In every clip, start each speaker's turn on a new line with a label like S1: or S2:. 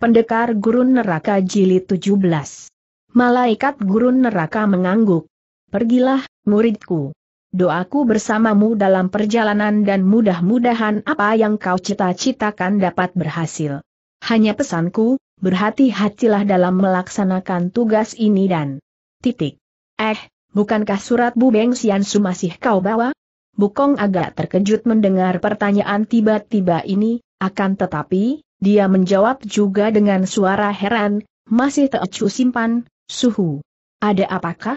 S1: Pendekar Gurun Neraka Jilid 17. Malaikat Gurun Neraka mengangguk. Pergilah, muridku. Doaku bersamamu dalam perjalanan dan mudah-mudahan apa yang kau cita-citakan dapat berhasil. Hanya pesanku, berhati-hatilah dalam melaksanakan tugas ini dan... Titik. Eh, bukankah surat Bu Beng Siansu masih kau bawa? Bukong agak terkejut mendengar pertanyaan tiba-tiba ini, akan tetapi, dia menjawab juga dengan suara heran, masih teecu simpan, suhu. Ada apakah?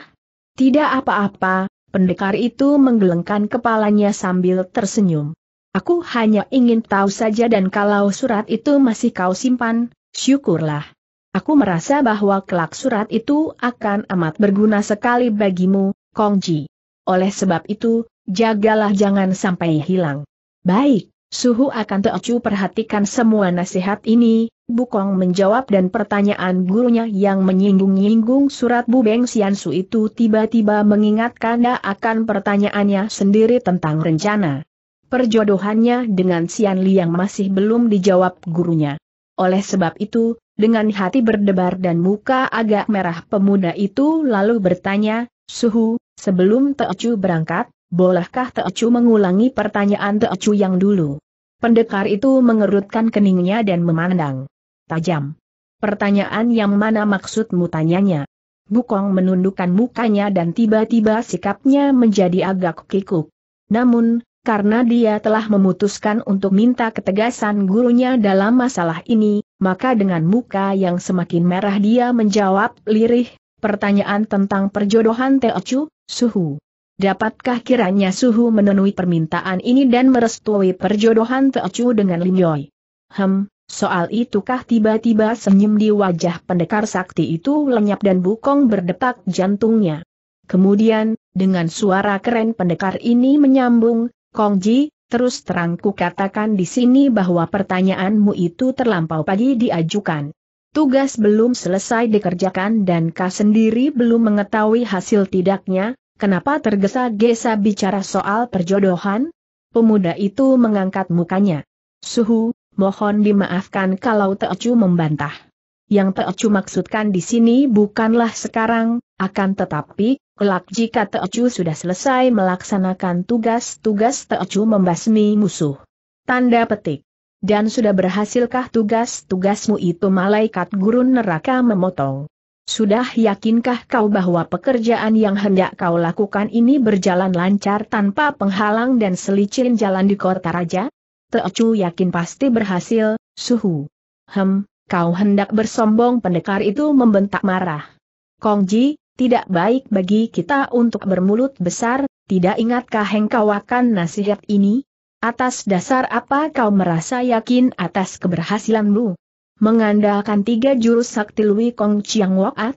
S1: Tidak apa-apa, pendekar itu menggelengkan kepalanya sambil tersenyum. Aku hanya ingin tahu saja dan kalau surat itu masih kau simpan, syukurlah. Aku merasa bahwa kelak surat itu akan amat berguna sekali bagimu, Kongji. Oleh sebab itu, jagalah jangan sampai hilang. Baik. Suhu akan Teocu perhatikan semua nasihat ini, Bukong menjawab dan pertanyaan gurunya yang menyinggung-nyinggung surat Bu Beng Su itu tiba-tiba mengingatkan akan pertanyaannya sendiri tentang rencana perjodohannya dengan Sian yang masih belum dijawab gurunya. Oleh sebab itu, dengan hati berdebar dan muka agak merah pemuda itu lalu bertanya, Suhu, sebelum Teocu berangkat, bolehkah Teocu mengulangi pertanyaan Teocu yang dulu? Pendekar itu mengerutkan keningnya dan memandang. Tajam. Pertanyaan yang mana maksudmu tanyanya? Bukong menundukkan mukanya dan tiba-tiba sikapnya menjadi agak kikuk. Namun, karena dia telah memutuskan untuk minta ketegasan gurunya dalam masalah ini, maka dengan muka yang semakin merah dia menjawab lirih, pertanyaan tentang perjodohan Teochu, Suhu. Dapatkah kiranya Suhu menenui permintaan ini dan merestui perjodohan Teocu dengan Linyoi? Hem, soal itukah tiba-tiba senyum di wajah pendekar sakti itu lenyap dan bukong berdetak jantungnya. Kemudian, dengan suara keren pendekar ini menyambung, Kong Ji, terus terang ku katakan di sini bahwa pertanyaanmu itu terlampau pagi diajukan. Tugas belum selesai dikerjakan dan kau sendiri belum mengetahui hasil tidaknya, Kenapa tergesa-gesa bicara soal perjodohan? Pemuda itu mengangkat mukanya. Suhu, mohon dimaafkan kalau Teocu membantah. Yang Teocu maksudkan di sini bukanlah sekarang, akan tetapi, kelak jika Teocu sudah selesai melaksanakan tugas-tugas Teocu membasmi musuh. Tanda petik. Dan sudah berhasilkah tugas-tugasmu itu malaikat gurun neraka memotong? Sudah yakinkah kau bahwa pekerjaan yang hendak kau lakukan ini berjalan lancar tanpa penghalang dan selicin jalan di kota raja? Teocu yakin pasti berhasil, suhu. Hem, kau hendak bersombong pendekar itu membentak marah. Kongji, tidak baik bagi kita untuk bermulut besar, tidak ingatkah engkau akan nasihat ini? Atas dasar apa kau merasa yakin atas keberhasilanmu? Mengandalkan tiga jurus sakti Lui Kong Chiang Wokat,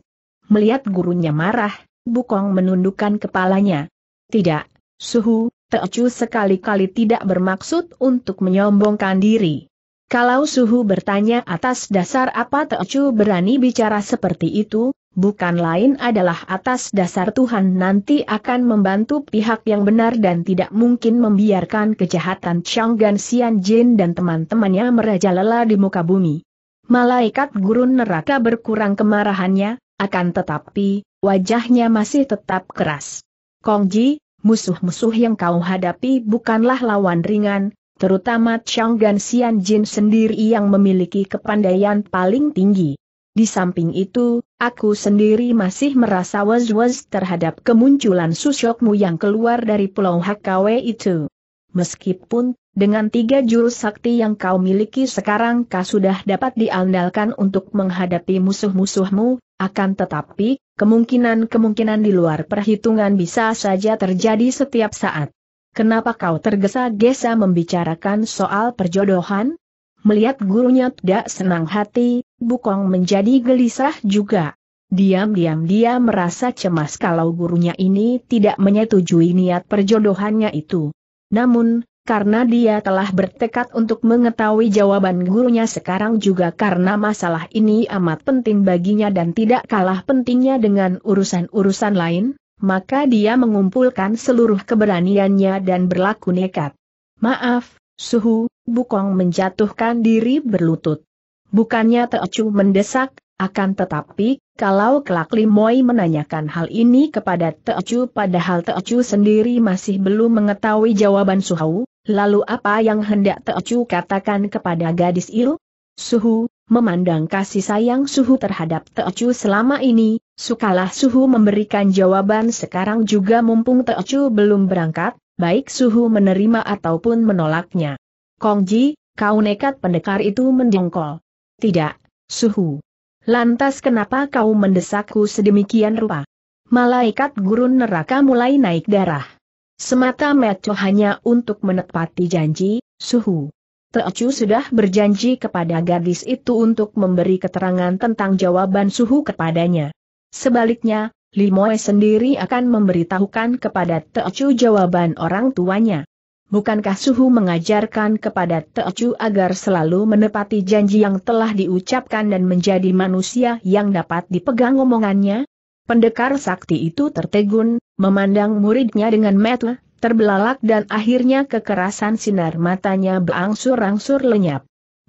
S1: Melihat gurunya marah, Bukong menundukkan kepalanya. Tidak, Suhu, Teocu sekali-kali tidak bermaksud untuk menyombongkan diri. Kalau Suhu bertanya atas dasar apa Teocu berani bicara seperti itu, bukan lain adalah atas dasar Tuhan nanti akan membantu pihak yang benar dan tidak mungkin membiarkan kejahatan Chang Gan Xian Jin dan teman-temannya merajalela di muka bumi. Malaikat gurun neraka berkurang kemarahannya, akan tetapi, wajahnya masih tetap keras. Kongji, musuh-musuh yang kau hadapi bukanlah lawan ringan, terutama Chang Gan Xian Jin sendiri yang memiliki kepandaian paling tinggi. Di samping itu, aku sendiri masih merasa was-was terhadap kemunculan susokmu yang keluar dari pulau Hakawe itu. Meskipun, dengan tiga jurus sakti yang kau miliki sekarang kau sudah dapat diandalkan untuk menghadapi musuh-musuhmu, akan tetapi, kemungkinan-kemungkinan di luar perhitungan bisa saja terjadi setiap saat. Kenapa kau tergesa-gesa membicarakan soal perjodohan? Melihat gurunya tidak senang hati, Bukong menjadi gelisah juga. Diam-diam dia merasa cemas kalau gurunya ini tidak menyetujui niat perjodohannya itu. Namun, karena dia telah bertekad untuk mengetahui jawaban gurunya sekarang juga karena masalah ini amat penting baginya dan tidak kalah pentingnya dengan urusan-urusan lain, maka dia mengumpulkan seluruh keberaniannya dan berlaku nekat. Maaf, Suhu, Bukong menjatuhkan diri berlutut. Bukannya Teocu mendesak, akan tetapi, kalau kelak Limoy menanyakan hal ini kepada Teocu padahal Teocu sendiri masih belum mengetahui jawaban Suhu, lalu apa yang hendak Teocu katakan kepada gadis itu? Suhu, memandang kasih sayang Suhu terhadap Teocu selama ini, sukalah Suhu memberikan jawaban sekarang juga mumpung Teocu belum berangkat, baik Suhu menerima ataupun menolaknya. Kongji, kau nekat pendekar itu mendongkol. Tidak, Suhu. Lantas kenapa kau mendesakku sedemikian rupa? Malaikat gurun neraka mulai naik darah. Semata Meco hanya untuk menepati janji, suhu. Teocu sudah berjanji kepada gadis itu untuk memberi keterangan tentang jawaban suhu kepadanya. Sebaliknya, Limoe sendiri akan memberitahukan kepada Teocu jawaban orang tuanya. Bukankah Suhu mengajarkan kepada Teocu agar selalu menepati janji yang telah diucapkan dan menjadi manusia yang dapat dipegang omongannya? Pendekar sakti itu tertegun, memandang muridnya dengan metu, terbelalak dan akhirnya kekerasan sinar matanya berangsur-angsur lenyap.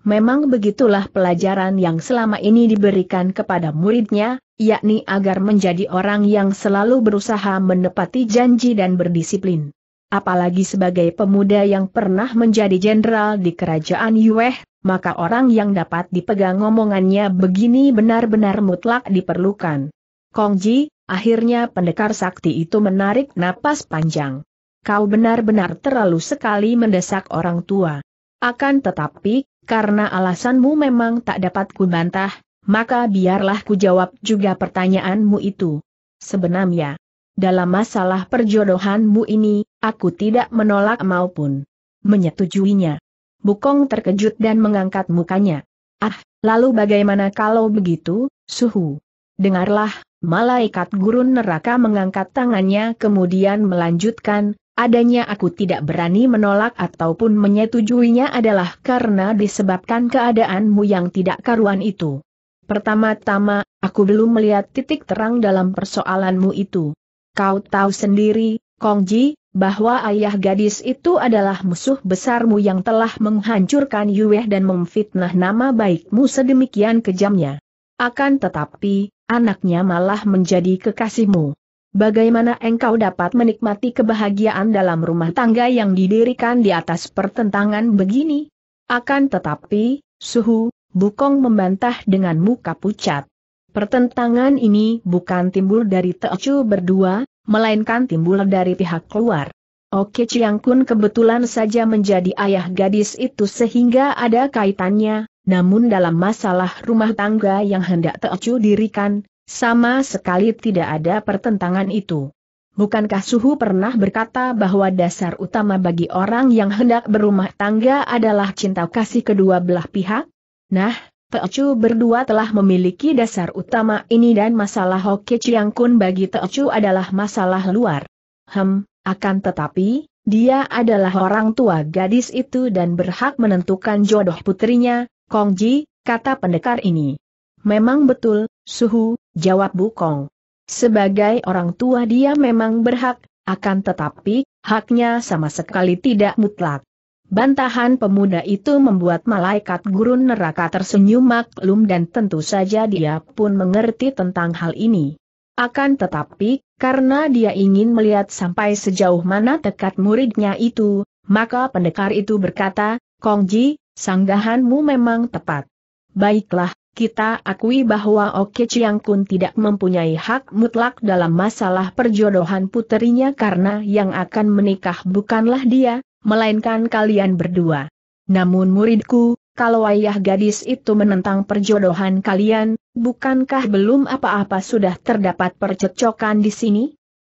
S1: Memang begitulah pelajaran yang selama ini diberikan kepada muridnya, yakni agar menjadi orang yang selalu berusaha menepati janji dan berdisiplin apalagi sebagai pemuda yang pernah menjadi jenderal di kerajaan Yueh, maka orang yang dapat dipegang omongannya begini benar-benar mutlak diperlukan. Kongji, akhirnya pendekar sakti itu menarik napas panjang. Kau benar-benar terlalu sekali mendesak orang tua. Akan tetapi, karena alasanmu memang tak dapat kubantah, maka biarlah ku jawab juga pertanyaanmu itu. Sebenarnya, dalam masalah perjodohanmu ini, Aku tidak menolak maupun menyetujuinya. Bukong terkejut dan mengangkat mukanya. Ah, lalu bagaimana kalau begitu, suhu? Dengarlah, malaikat gurun neraka mengangkat tangannya kemudian melanjutkan, adanya aku tidak berani menolak ataupun menyetujuinya adalah karena disebabkan keadaanmu yang tidak karuan itu. Pertama-tama, aku belum melihat titik terang dalam persoalanmu itu. Kau tahu sendiri, Kongji, bahwa ayah gadis itu adalah musuh besarmu yang telah menghancurkan Yueh dan memfitnah nama baikmu sedemikian kejamnya. Akan tetapi, anaknya malah menjadi kekasihmu. Bagaimana engkau dapat menikmati kebahagiaan dalam rumah tangga yang didirikan di atas pertentangan begini? Akan tetapi, suhu, Bukong membantah dengan muka pucat. Pertentangan ini bukan timbul dari Teocu berdua, melainkan timbul dari pihak keluar. Oke Chiang Kun kebetulan saja menjadi ayah gadis itu sehingga ada kaitannya, namun dalam masalah rumah tangga yang hendak Teocu dirikan, sama sekali tidak ada pertentangan itu. Bukankah Suhu pernah berkata bahwa dasar utama bagi orang yang hendak berumah tangga adalah cinta kasih kedua belah pihak? Nah, Teocu berdua telah memiliki dasar utama ini dan masalah Hoki Chiang Kun bagi Teocu adalah masalah luar. Hem, akan tetapi, dia adalah orang tua gadis itu dan berhak menentukan jodoh putrinya, Kong Ji, kata pendekar ini. Memang betul, Suhu, jawab Bu Kong. Sebagai orang tua dia memang berhak, akan tetapi, haknya sama sekali tidak mutlak. Bantahan pemuda itu membuat malaikat gurun neraka tersenyum maklum dan tentu saja dia pun mengerti tentang hal ini. Akan tetapi, karena dia ingin melihat sampai sejauh mana tekad muridnya itu, maka pendekar itu berkata, Kongji, sanggahanmu memang tepat. Baiklah, kita akui bahwa Oke Chiang Kun tidak mempunyai hak mutlak dalam masalah perjodohan puterinya karena yang akan menikah bukanlah dia, melainkan kalian berdua. Namun muridku, kalau ayah gadis itu menentang perjodohan kalian, bukankah belum apa-apa sudah terdapat percekcokan di sini?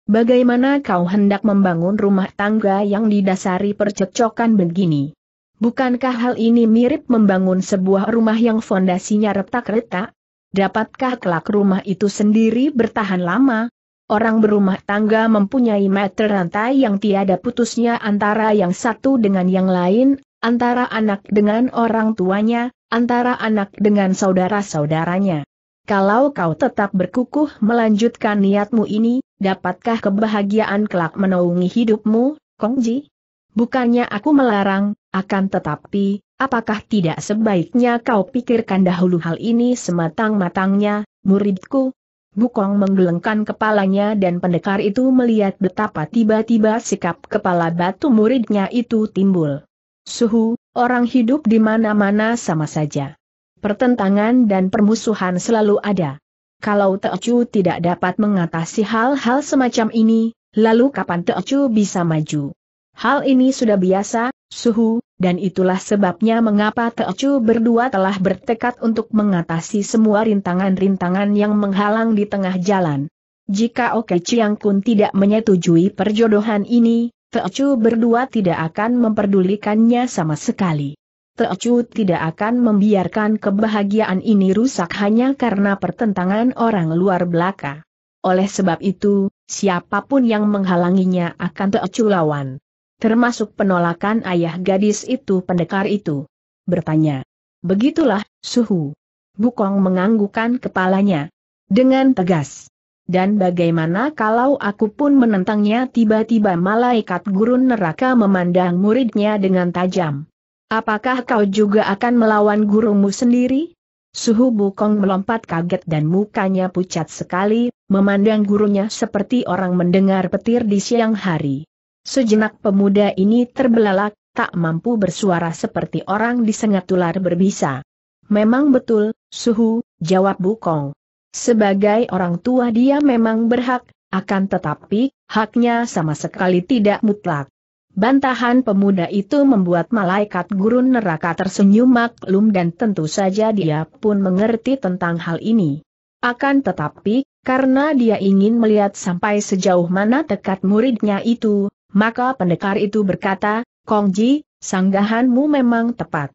S1: Bagaimana kau hendak membangun rumah tangga yang didasari percekcokan begini? Bukankah hal ini mirip membangun sebuah rumah yang fondasinya retak-retak? Dapatkah kelak rumah itu sendiri bertahan lama, orang berumah tangga mempunyai meter rantai yang tiada putusnya antara yang satu dengan yang lain, antara anak dengan orang tuanya, antara anak dengan saudara-saudaranya. Kalau kau tetap berkukuh melanjutkan niatmu ini, dapatkah kebahagiaan kelak menaungi hidupmu, Kongji? Bukannya aku melarang, akan tetapi, apakah tidak sebaiknya kau pikirkan dahulu hal ini sematang-matangnya, muridku, Bukong menggelengkan kepalanya dan pendekar itu melihat betapa tiba-tiba sikap kepala batu muridnya itu timbul. Suhu, orang hidup di mana-mana sama saja. Pertentangan dan permusuhan selalu ada. Kalau Teocu tidak dapat mengatasi hal-hal semacam ini, lalu kapan Teocu bisa maju? Hal ini sudah biasa, suhu, dan itulah sebabnya mengapa Teocu berdua telah bertekad untuk mengatasi semua rintangan-rintangan yang menghalang di tengah jalan. Jika Oke Chiang Kun tidak menyetujui perjodohan ini, Teocu berdua tidak akan memperdulikannya sama sekali. Teocu tidak akan membiarkan kebahagiaan ini rusak hanya karena pertentangan orang luar belaka. Oleh sebab itu, siapapun yang menghalanginya akan Teocu lawan termasuk penolakan ayah gadis itu pendekar itu. Bertanya. Begitulah, suhu. Bukong menganggukan kepalanya. Dengan tegas. Dan bagaimana kalau aku pun menentangnya tiba-tiba malaikat gurun neraka memandang muridnya dengan tajam. Apakah kau juga akan melawan gurumu sendiri? Suhu Bukong melompat kaget dan mukanya pucat sekali, memandang gurunya seperti orang mendengar petir di siang hari. Sejenak pemuda ini terbelalak, tak mampu bersuara seperti orang disengat ular berbisa. Memang betul, suhu, jawab Bukong. Sebagai orang tua dia memang berhak, akan tetapi, haknya sama sekali tidak mutlak. Bantahan pemuda itu membuat malaikat gurun neraka tersenyum maklum dan tentu saja dia pun mengerti tentang hal ini. Akan tetapi, karena dia ingin melihat sampai sejauh mana tekad muridnya itu, maka pendekar itu berkata, Kongji, sanggahanmu memang tepat.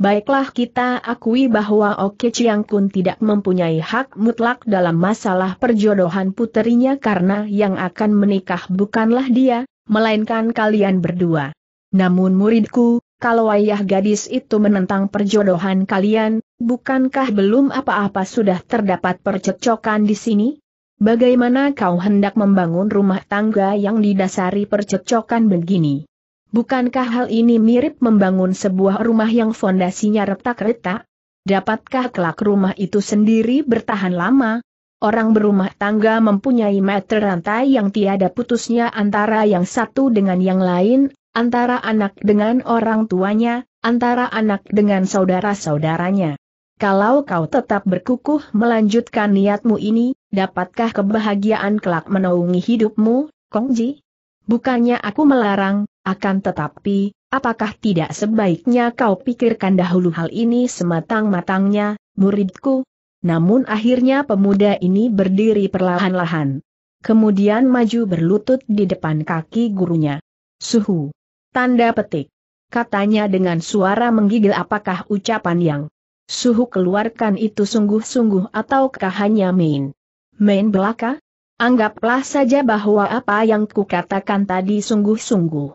S1: Baiklah kita akui bahwa Oke Chiang Kun tidak mempunyai hak mutlak dalam masalah perjodohan puterinya karena yang akan menikah bukanlah dia, melainkan kalian berdua. Namun muridku, kalau ayah gadis itu menentang perjodohan kalian, bukankah belum apa-apa sudah terdapat percecokan di sini? Bagaimana kau hendak membangun rumah tangga yang didasari percecokan begini? Bukankah hal ini mirip membangun sebuah rumah yang fondasinya retak-retak? Dapatkah kelak rumah itu sendiri bertahan lama? Orang berumah tangga mempunyai meter rantai yang tiada putusnya antara yang satu dengan yang lain, antara anak dengan orang tuanya, antara anak dengan saudara-saudaranya. Kalau kau tetap berkukuh melanjutkan niatmu ini, dapatkah kebahagiaan kelak menaungi hidupmu, Kongji? Bukannya aku melarang, akan tetapi, apakah tidak sebaiknya kau pikirkan dahulu hal ini sematang-matangnya, muridku? Namun akhirnya pemuda ini berdiri perlahan-lahan. Kemudian maju berlutut di depan kaki gurunya. Suhu. Tanda petik. Katanya dengan suara menggigil apakah ucapan yang Suhu keluarkan itu sungguh-sungguh ataukah hanya main? Main belaka? Anggaplah saja bahwa apa yang kukatakan tadi sungguh-sungguh.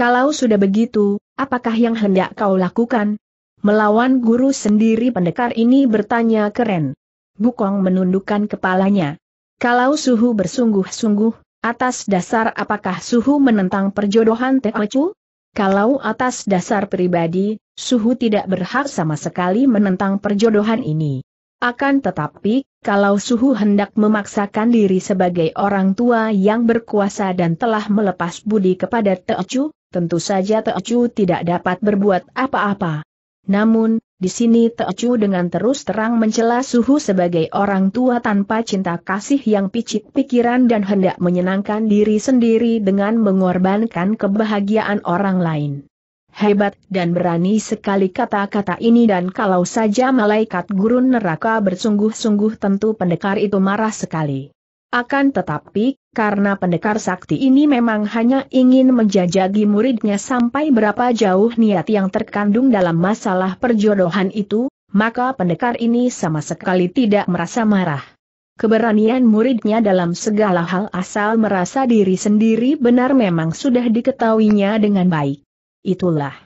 S1: Kalau sudah begitu, apakah yang hendak kau lakukan? Melawan guru sendiri pendekar ini bertanya keren. Bukong menundukkan kepalanya. Kalau suhu bersungguh-sungguh, atas dasar apakah suhu menentang perjodohan Ocu? Kalau atas dasar pribadi, Suhu tidak berhak sama sekali menentang perjodohan ini. Akan tetapi, kalau Suhu hendak memaksakan diri sebagai orang tua yang berkuasa dan telah melepas budi kepada Teocu, tentu saja Teocu tidak dapat berbuat apa-apa. Namun, di sini Teocu dengan terus terang mencela Suhu sebagai orang tua tanpa cinta kasih yang picit pikiran dan hendak menyenangkan diri sendiri dengan mengorbankan kebahagiaan orang lain. Hebat dan berani sekali kata-kata ini dan kalau saja malaikat gurun neraka bersungguh-sungguh tentu pendekar itu marah sekali. Akan tetapi, karena pendekar sakti ini memang hanya ingin menjajagi muridnya sampai berapa jauh niat yang terkandung dalam masalah perjodohan itu, maka pendekar ini sama sekali tidak merasa marah. Keberanian muridnya dalam segala hal asal merasa diri sendiri benar memang sudah diketahuinya dengan baik. Itulah.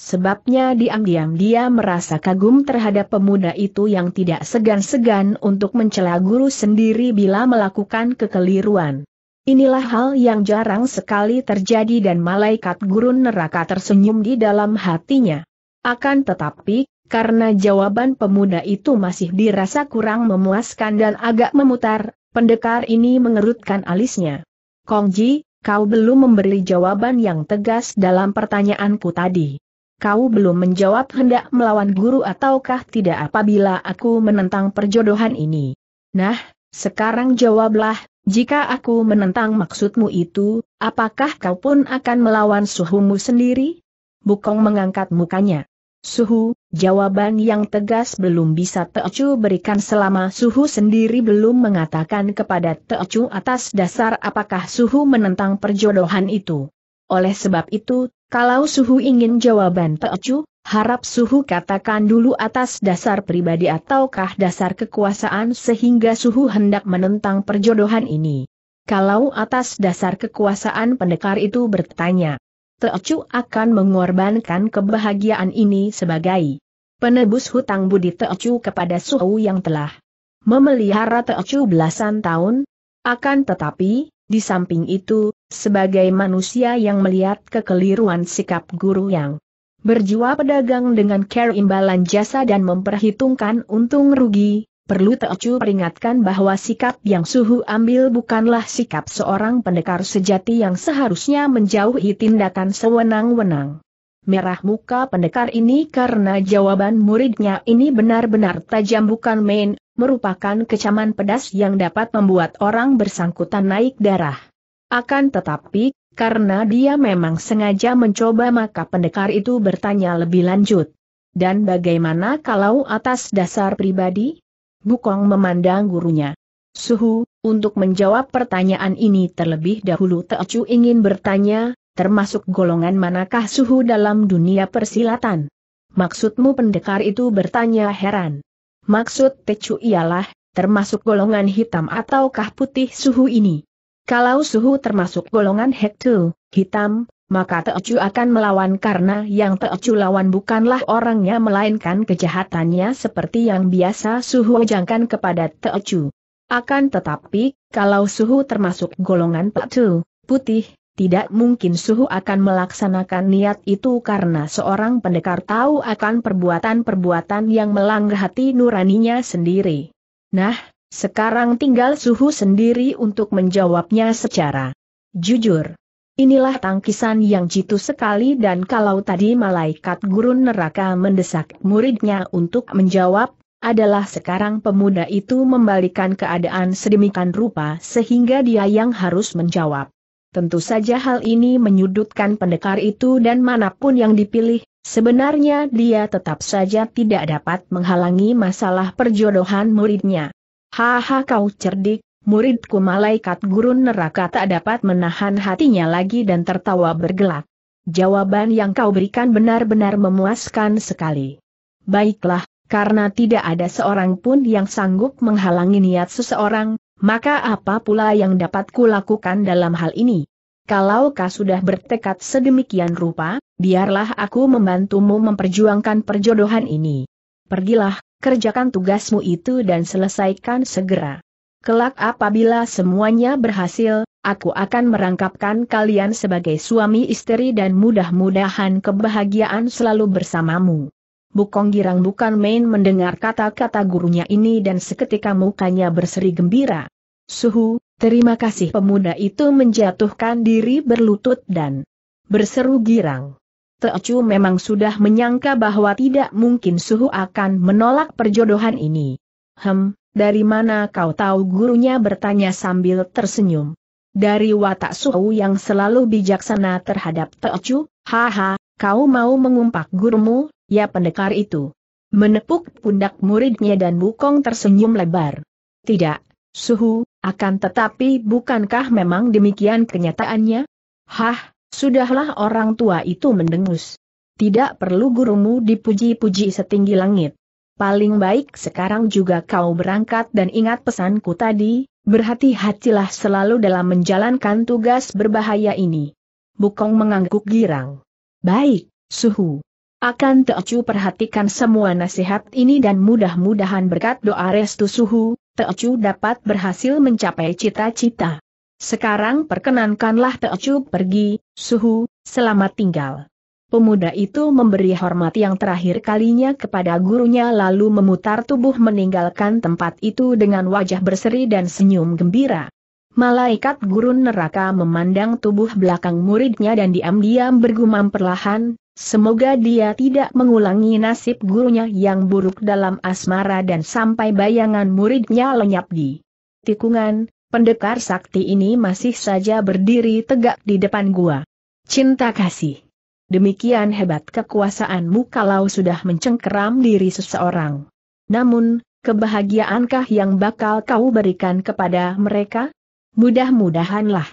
S1: Sebabnya diam-diam dia merasa kagum terhadap pemuda itu yang tidak segan-segan untuk mencela guru sendiri bila melakukan kekeliruan. Inilah hal yang jarang sekali terjadi dan malaikat gurun neraka tersenyum di dalam hatinya. Akan tetapi, karena jawaban pemuda itu masih dirasa kurang memuaskan dan agak memutar, pendekar ini mengerutkan alisnya. Kongji, Kau belum memberi jawaban yang tegas dalam pertanyaanku tadi. Kau belum menjawab hendak melawan guru ataukah tidak apabila aku menentang perjodohan ini. Nah, sekarang jawablah, jika aku menentang maksudmu itu, apakah kau pun akan melawan suhumu sendiri? Bukong mengangkat mukanya. Suhu, jawaban yang tegas belum bisa Teocu berikan selama Suhu sendiri belum mengatakan kepada Teocu atas dasar apakah Suhu menentang perjodohan itu. Oleh sebab itu, kalau Suhu ingin jawaban Teocu, harap Suhu katakan dulu atas dasar pribadi ataukah dasar kekuasaan sehingga Suhu hendak menentang perjodohan ini. Kalau atas dasar kekuasaan pendekar itu bertanya, Teocu akan mengorbankan kebahagiaan ini sebagai penebus hutang budi Teocu kepada Suhu yang telah memelihara Teocu belasan tahun. Akan tetapi, di samping itu, sebagai manusia yang melihat kekeliruan sikap guru yang berjiwa pedagang dengan care imbalan jasa dan memperhitungkan untung rugi, perlu Teocu peringatkan bahwa sikap yang Suhu ambil bukanlah sikap seorang pendekar sejati yang seharusnya menjauhi tindakan sewenang-wenang. Merah muka pendekar ini karena jawaban muridnya ini benar-benar tajam bukan main, merupakan kecaman pedas yang dapat membuat orang bersangkutan naik darah. Akan tetapi, karena dia memang sengaja mencoba maka pendekar itu bertanya lebih lanjut. Dan bagaimana kalau atas dasar pribadi? Bukong memandang gurunya. Suhu, untuk menjawab pertanyaan ini terlebih dahulu Teocu ingin bertanya, termasuk golongan manakah Suhu dalam dunia persilatan? Maksudmu pendekar itu bertanya heran. Maksud Teocu ialah, termasuk golongan hitam ataukah putih Suhu ini? Kalau Suhu termasuk golongan Hektu, hitam, maka Teocu akan melawan karena yang Teocu lawan bukanlah orangnya melainkan kejahatannya seperti yang biasa Suhu jangkan kepada Teocu. Akan tetapi, kalau Suhu termasuk golongan Teocu, putih, tidak mungkin Suhu akan melaksanakan niat itu karena seorang pendekar tahu akan perbuatan-perbuatan yang melanggar hati nuraninya sendiri. Nah, sekarang tinggal Suhu sendiri untuk menjawabnya secara jujur. Inilah tangkisan yang jitu sekali dan kalau tadi malaikat gurun neraka mendesak muridnya untuk menjawab, adalah sekarang pemuda itu membalikan keadaan sedemikian rupa sehingga dia yang harus menjawab. Tentu saja hal ini menyudutkan pendekar itu dan manapun yang dipilih, sebenarnya dia tetap saja tidak dapat menghalangi masalah perjodohan muridnya. Haha kau cerdik, Muridku malaikat gurun neraka tak dapat menahan hatinya lagi dan tertawa bergelak. Jawaban yang kau berikan benar-benar memuaskan sekali. Baiklah, karena tidak ada seorang pun yang sanggup menghalangi niat seseorang, maka apa pula yang dapat kulakukan dalam hal ini? Kalau kau sudah bertekad sedemikian rupa, biarlah aku membantumu memperjuangkan perjodohan ini. Pergilah, kerjakan tugasmu itu dan selesaikan segera. Kelak apabila semuanya berhasil, aku akan merangkapkan kalian sebagai suami istri dan mudah-mudahan kebahagiaan selalu bersamamu. Bukong Girang bukan main mendengar kata-kata gurunya ini dan seketika mukanya berseri gembira. Suhu, terima kasih pemuda itu menjatuhkan diri berlutut dan berseru girang. Teocu memang sudah menyangka bahwa tidak mungkin Suhu akan menolak perjodohan ini. Hem, dari mana kau tahu gurunya bertanya sambil tersenyum. Dari watak suhu yang selalu bijaksana terhadap Teocu, haha, kau mau mengumpak gurumu, ya pendekar itu. Menepuk pundak muridnya dan Bukong tersenyum lebar. Tidak, Suhu, akan tetapi bukankah memang demikian kenyataannya? Hah, sudahlah orang tua itu mendengus. Tidak perlu gurumu dipuji-puji setinggi langit paling baik sekarang juga kau berangkat dan ingat pesanku tadi, berhati-hatilah selalu dalam menjalankan tugas berbahaya ini. Bukong mengangguk girang. Baik, Suhu. Akan Teocu perhatikan semua nasihat ini dan mudah-mudahan berkat doa restu Suhu, Teocu dapat berhasil mencapai cita-cita. Sekarang perkenankanlah Teocu pergi, Suhu, selamat tinggal. Pemuda itu memberi hormat yang terakhir kalinya kepada gurunya lalu memutar tubuh meninggalkan tempat itu dengan wajah berseri dan senyum gembira. Malaikat gurun neraka memandang tubuh belakang muridnya dan diam-diam bergumam perlahan, semoga dia tidak mengulangi nasib gurunya yang buruk dalam asmara dan sampai bayangan muridnya lenyap di tikungan, pendekar sakti ini masih saja berdiri tegak di depan gua. Cinta kasih demikian hebat kekuasaanmu kalau sudah mencengkeram diri seseorang. Namun, kebahagiaankah yang bakal kau berikan kepada mereka? Mudah-mudahanlah.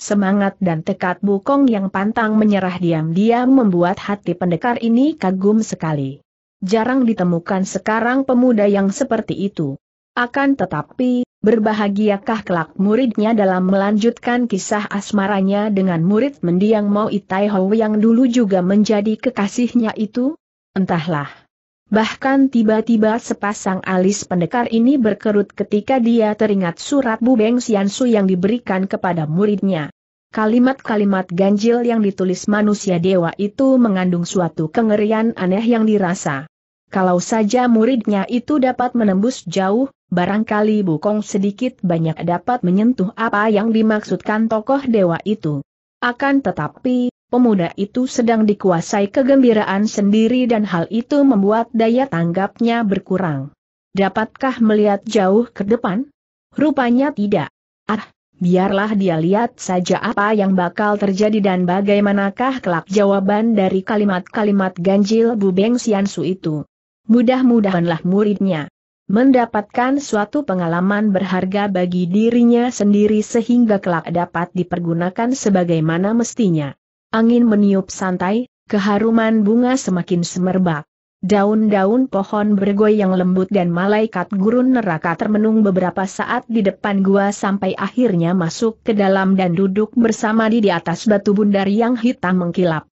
S1: Semangat dan tekad Bukong yang pantang menyerah diam-diam membuat hati pendekar ini kagum sekali. Jarang ditemukan sekarang pemuda yang seperti itu. Akan tetapi, Berbahagiakah kelak muridnya dalam melanjutkan kisah asmaranya dengan murid mendiang Mao Itai Ho yang dulu juga menjadi kekasihnya itu? Entahlah. Bahkan tiba-tiba sepasang alis pendekar ini berkerut ketika dia teringat surat Bu Beng Siansu yang diberikan kepada muridnya. Kalimat-kalimat ganjil yang ditulis manusia dewa itu mengandung suatu kengerian aneh yang dirasa. Kalau saja muridnya itu dapat menembus jauh, barangkali Bukong sedikit banyak dapat menyentuh apa yang dimaksudkan tokoh dewa itu. Akan tetapi, pemuda itu sedang dikuasai kegembiraan sendiri dan hal itu membuat daya tanggapnya berkurang. Dapatkah melihat jauh ke depan? Rupanya tidak. Ah, biarlah dia lihat saja apa yang bakal terjadi dan bagaimanakah kelak jawaban dari kalimat-kalimat ganjil Bu Beng Siansu itu mudah-mudahanlah muridnya mendapatkan suatu pengalaman berharga bagi dirinya sendiri sehingga kelak dapat dipergunakan sebagaimana mestinya. Angin meniup santai, keharuman bunga semakin semerbak. Daun-daun pohon bergoyang lembut dan malaikat gurun neraka termenung beberapa saat di depan gua sampai akhirnya masuk ke dalam dan duduk bersama di di atas batu bundar yang hitam mengkilap.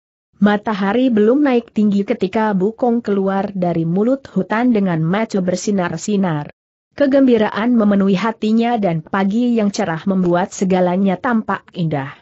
S1: Matahari belum naik tinggi ketika Bukong keluar dari mulut hutan dengan mata bersinar-sinar. Kegembiraan memenuhi hatinya dan pagi yang cerah membuat segalanya tampak indah.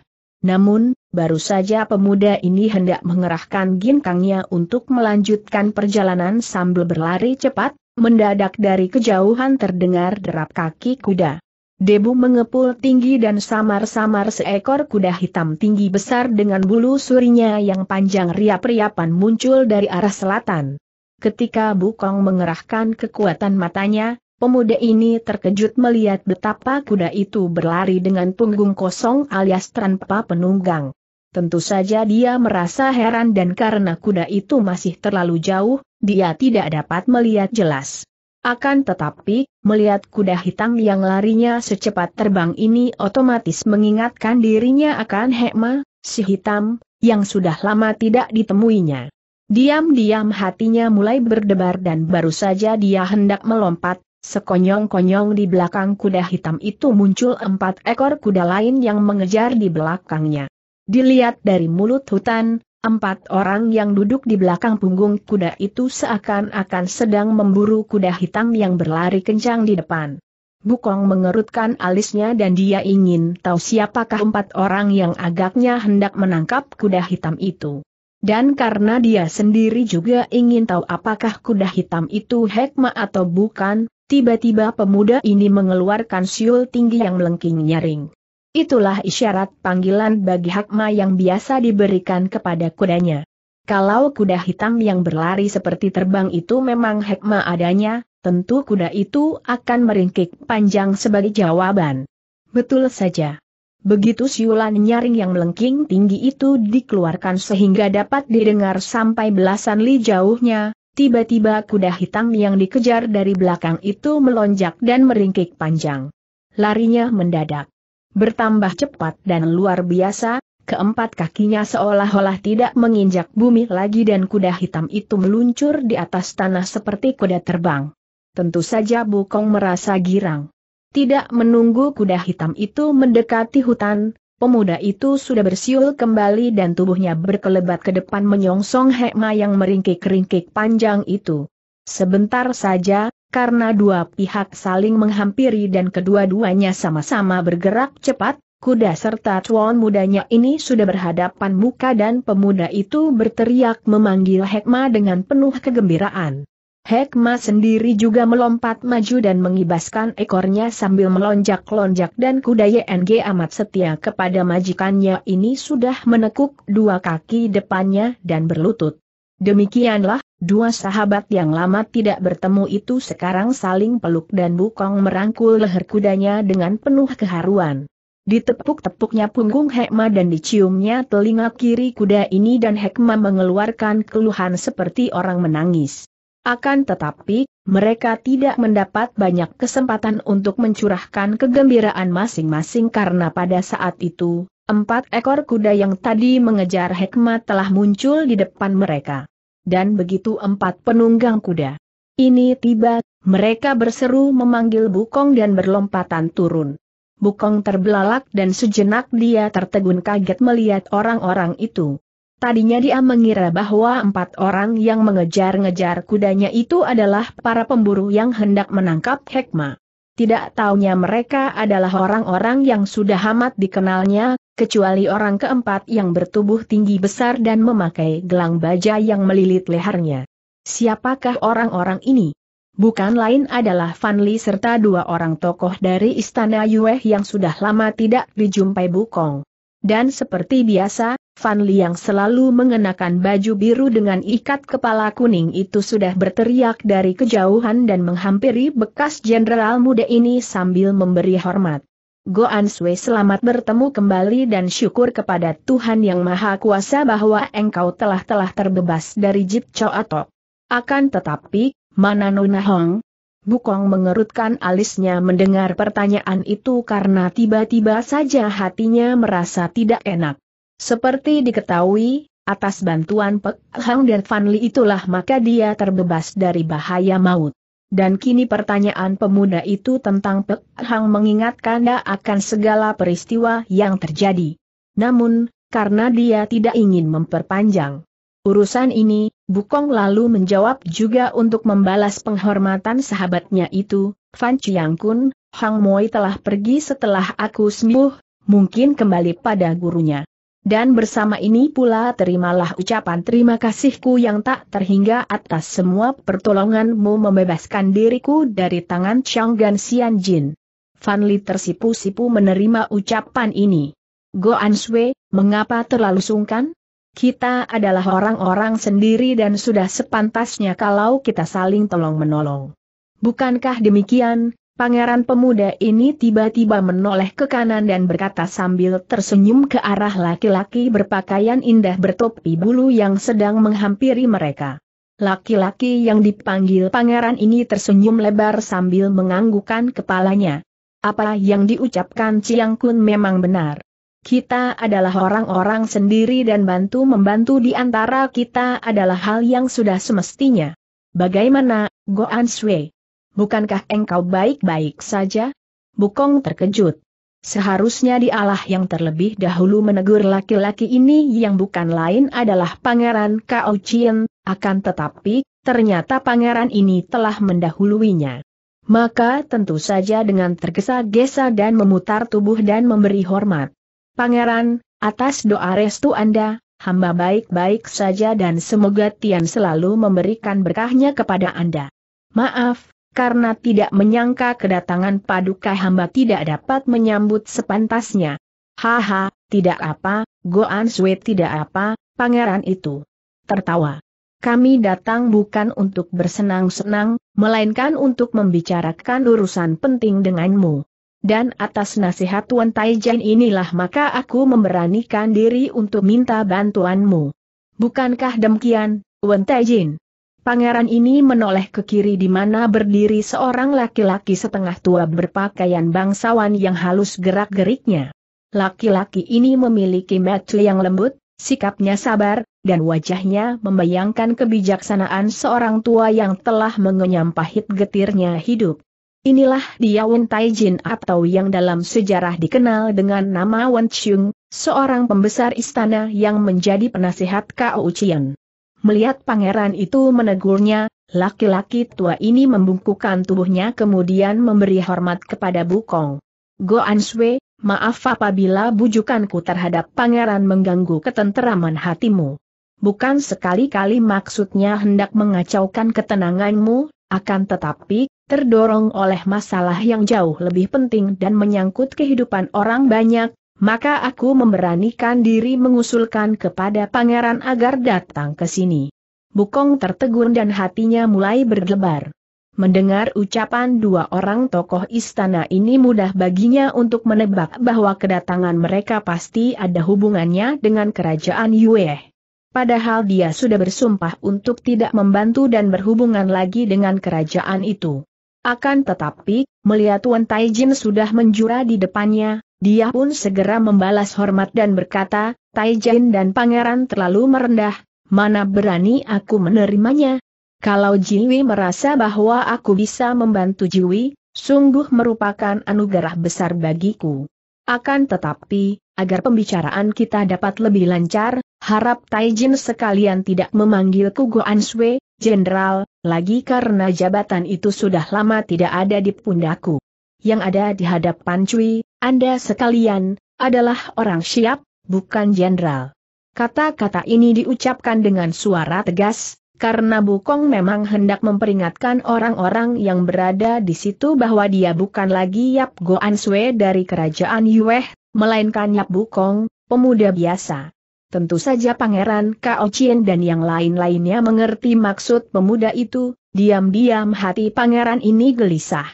S1: Namun, baru saja pemuda ini hendak mengerahkan ginkangnya untuk melanjutkan perjalanan sambil berlari cepat, mendadak dari kejauhan terdengar derap kaki kuda. Debu mengepul tinggi dan samar-samar seekor kuda hitam tinggi besar dengan bulu surinya yang panjang riap-riapan muncul dari arah selatan. Ketika Bukong mengerahkan kekuatan matanya, pemuda ini terkejut melihat betapa kuda itu berlari dengan punggung kosong alias tanpa penunggang. Tentu saja dia merasa heran dan karena kuda itu masih terlalu jauh, dia tidak dapat melihat jelas. Akan tetapi, melihat kuda hitam yang larinya secepat terbang ini otomatis mengingatkan dirinya akan Hekma, si hitam, yang sudah lama tidak ditemuinya. Diam-diam hatinya mulai berdebar dan baru saja dia hendak melompat, sekonyong-konyong di belakang kuda hitam itu muncul empat ekor kuda lain yang mengejar di belakangnya. Dilihat dari mulut hutan, Empat orang yang duduk di belakang punggung kuda itu seakan-akan sedang memburu kuda hitam yang berlari kencang di depan. Bukong mengerutkan alisnya dan dia ingin tahu siapakah empat orang yang agaknya hendak menangkap kuda hitam itu. Dan karena dia sendiri juga ingin tahu apakah kuda hitam itu hekma atau bukan, tiba-tiba pemuda ini mengeluarkan siul tinggi yang melengking nyaring. Itulah isyarat panggilan bagi Hakma yang biasa diberikan kepada kudanya. Kalau kuda hitam yang berlari seperti terbang itu memang Hakma adanya, tentu kuda itu akan meringkik panjang sebagai jawaban. Betul saja. Begitu siulan nyaring yang melengking tinggi itu dikeluarkan sehingga dapat didengar sampai belasan li jauhnya, tiba-tiba kuda hitam yang dikejar dari belakang itu melonjak dan meringkik panjang. Larinya mendadak bertambah cepat dan luar biasa, keempat kakinya seolah-olah tidak menginjak bumi lagi dan kuda hitam itu meluncur di atas tanah seperti kuda terbang. Tentu saja Bukong merasa girang. Tidak menunggu kuda hitam itu mendekati hutan, pemuda itu sudah bersiul kembali dan tubuhnya berkelebat ke depan menyongsong Hekma yang meringkik-ringkik panjang itu. Sebentar saja, karena dua pihak saling menghampiri dan kedua-duanya sama-sama bergerak cepat, kuda serta tuan mudanya ini sudah berhadapan muka dan pemuda itu berteriak memanggil Hekma dengan penuh kegembiraan. Hekma sendiri juga melompat maju dan mengibaskan ekornya sambil melonjak-lonjak dan kuda YNG amat setia kepada majikannya ini sudah menekuk dua kaki depannya dan berlutut. Demikianlah, dua sahabat yang lama tidak bertemu itu sekarang saling peluk dan Bukong merangkul leher kudanya dengan penuh keharuan. Ditepuk-tepuknya punggung Hekma dan diciumnya telinga kiri kuda ini dan Hekma mengeluarkan keluhan seperti orang menangis. Akan tetapi, mereka tidak mendapat banyak kesempatan untuk mencurahkan kegembiraan masing-masing karena pada saat itu, empat ekor kuda yang tadi mengejar Hekma telah muncul di depan mereka dan begitu empat penunggang kuda. Ini tiba, mereka berseru memanggil Bukong dan berlompatan turun. Bukong terbelalak dan sejenak dia tertegun kaget melihat orang-orang itu. Tadinya dia mengira bahwa empat orang yang mengejar-ngejar kudanya itu adalah para pemburu yang hendak menangkap Hekma. Tidak taunya mereka adalah orang-orang yang sudah amat dikenalnya, kecuali orang keempat yang bertubuh tinggi besar dan memakai gelang baja yang melilit lehernya. Siapakah orang-orang ini? Bukan lain adalah Vanli serta dua orang tokoh dari Istana Yue yang sudah lama tidak dijumpai Bukong. Dan seperti biasa, Vanli yang selalu mengenakan baju biru dengan ikat kepala kuning itu sudah berteriak dari kejauhan dan menghampiri bekas jenderal muda ini sambil memberi hormat. Goan Sui selamat bertemu kembali dan syukur kepada Tuhan Yang Maha Kuasa bahwa engkau telah-telah terbebas dari Jip Chow Atok. Akan tetapi, mana Nona Hong? Bukong mengerutkan alisnya mendengar pertanyaan itu karena tiba-tiba saja hatinya merasa tidak enak. Seperti diketahui, atas bantuan Pek Hang dan Van itulah maka dia terbebas dari bahaya maut. Dan kini pertanyaan pemuda itu tentang Pek Hang mengingatkan akan segala peristiwa yang terjadi. Namun, karena dia tidak ingin memperpanjang urusan ini, Bukong lalu menjawab juga untuk membalas penghormatan sahabatnya itu, Fan Chiang Kun, Hang Moi telah pergi setelah aku sembuh, mungkin kembali pada gurunya. Dan bersama ini pula terimalah ucapan terima kasihku yang tak terhingga atas semua pertolonganmu membebaskan diriku dari tangan Chang Gan Xian Jin. Fan Li tersipu-sipu menerima ucapan ini. Goan Sui, mengapa terlalu sungkan? Kita adalah orang-orang sendiri dan sudah sepantasnya kalau kita saling tolong-menolong. Bukankah demikian, Pangeran pemuda ini tiba-tiba menoleh ke kanan dan berkata sambil tersenyum ke arah laki-laki berpakaian indah bertopi bulu yang sedang menghampiri mereka. Laki-laki yang dipanggil pangeran ini tersenyum lebar sambil menganggukkan kepalanya. Apa yang diucapkan Chiang Kun memang benar. Kita adalah orang-orang sendiri dan bantu-membantu di antara kita adalah hal yang sudah semestinya. Bagaimana, Goan Sui? bukankah engkau baik-baik saja? Bukong terkejut. Seharusnya dialah yang terlebih dahulu menegur laki-laki ini yang bukan lain adalah Pangeran Kao Chien, akan tetapi, ternyata pangeran ini telah mendahuluinya. Maka tentu saja dengan tergesa-gesa dan memutar tubuh dan memberi hormat. Pangeran, atas doa restu Anda, hamba baik-baik saja dan semoga Tian selalu memberikan berkahnya kepada Anda. Maaf, karena tidak menyangka kedatangan paduka hamba tidak dapat menyambut sepantasnya. Haha, tidak apa, Goan Sue tidak apa, pangeran itu. Tertawa. Kami datang bukan untuk bersenang-senang, melainkan untuk membicarakan urusan penting denganmu. Dan atas nasihat Tuan Taijan inilah maka aku memberanikan diri untuk minta bantuanmu. Bukankah demikian, Tuan Taijin? Pangeran ini menoleh ke kiri di mana berdiri seorang laki-laki setengah tua berpakaian bangsawan yang halus gerak-geriknya. Laki-laki ini memiliki metu yang lembut, sikapnya sabar, dan wajahnya membayangkan kebijaksanaan seorang tua yang telah mengenyam pahit getirnya hidup. Inilah dia Wen Taijin atau yang dalam sejarah dikenal dengan nama Wen Chung, seorang pembesar istana yang menjadi penasihat Kao Chien. Melihat pangeran itu menegurnya, laki-laki tua ini membungkukkan tubuhnya kemudian memberi hormat kepada Bukong. Go Answe, maaf apabila bujukanku terhadap pangeran mengganggu ketenteraman hatimu. Bukan sekali-kali maksudnya hendak mengacaukan ketenanganmu, akan tetapi, terdorong oleh masalah yang jauh lebih penting dan menyangkut kehidupan orang banyak, maka aku memberanikan diri mengusulkan kepada pangeran agar datang ke sini. Bukong tertegun dan hatinya mulai berdebar. Mendengar ucapan dua orang tokoh istana ini mudah baginya untuk menebak bahwa kedatangan mereka pasti ada hubungannya dengan kerajaan Yue. Padahal dia sudah bersumpah untuk tidak membantu dan berhubungan lagi dengan kerajaan itu. Akan tetapi, melihat Wan Taijin sudah menjura di depannya, dia pun segera membalas hormat dan berkata, Taijin dan pangeran terlalu merendah, mana berani aku menerimanya? Kalau Jiwi merasa bahwa aku bisa membantu Jiwi, sungguh merupakan anugerah besar bagiku. Akan tetapi, agar pembicaraan kita dapat lebih lancar, harap Taijin sekalian tidak memanggilku Goan Sui, Jenderal, lagi karena jabatan itu sudah lama tidak ada di pundaku. Yang ada di hadapan Cui, anda sekalian, adalah orang siap, bukan jenderal. Kata-kata ini diucapkan dengan suara tegas, karena Bukong memang hendak memperingatkan orang-orang yang berada di situ bahwa dia bukan lagi Yap Goan Sue dari kerajaan Yueh, melainkan Yap Bukong, pemuda biasa. Tentu saja Pangeran Kao Chien dan yang lain-lainnya mengerti maksud pemuda itu, diam-diam hati pangeran ini gelisah.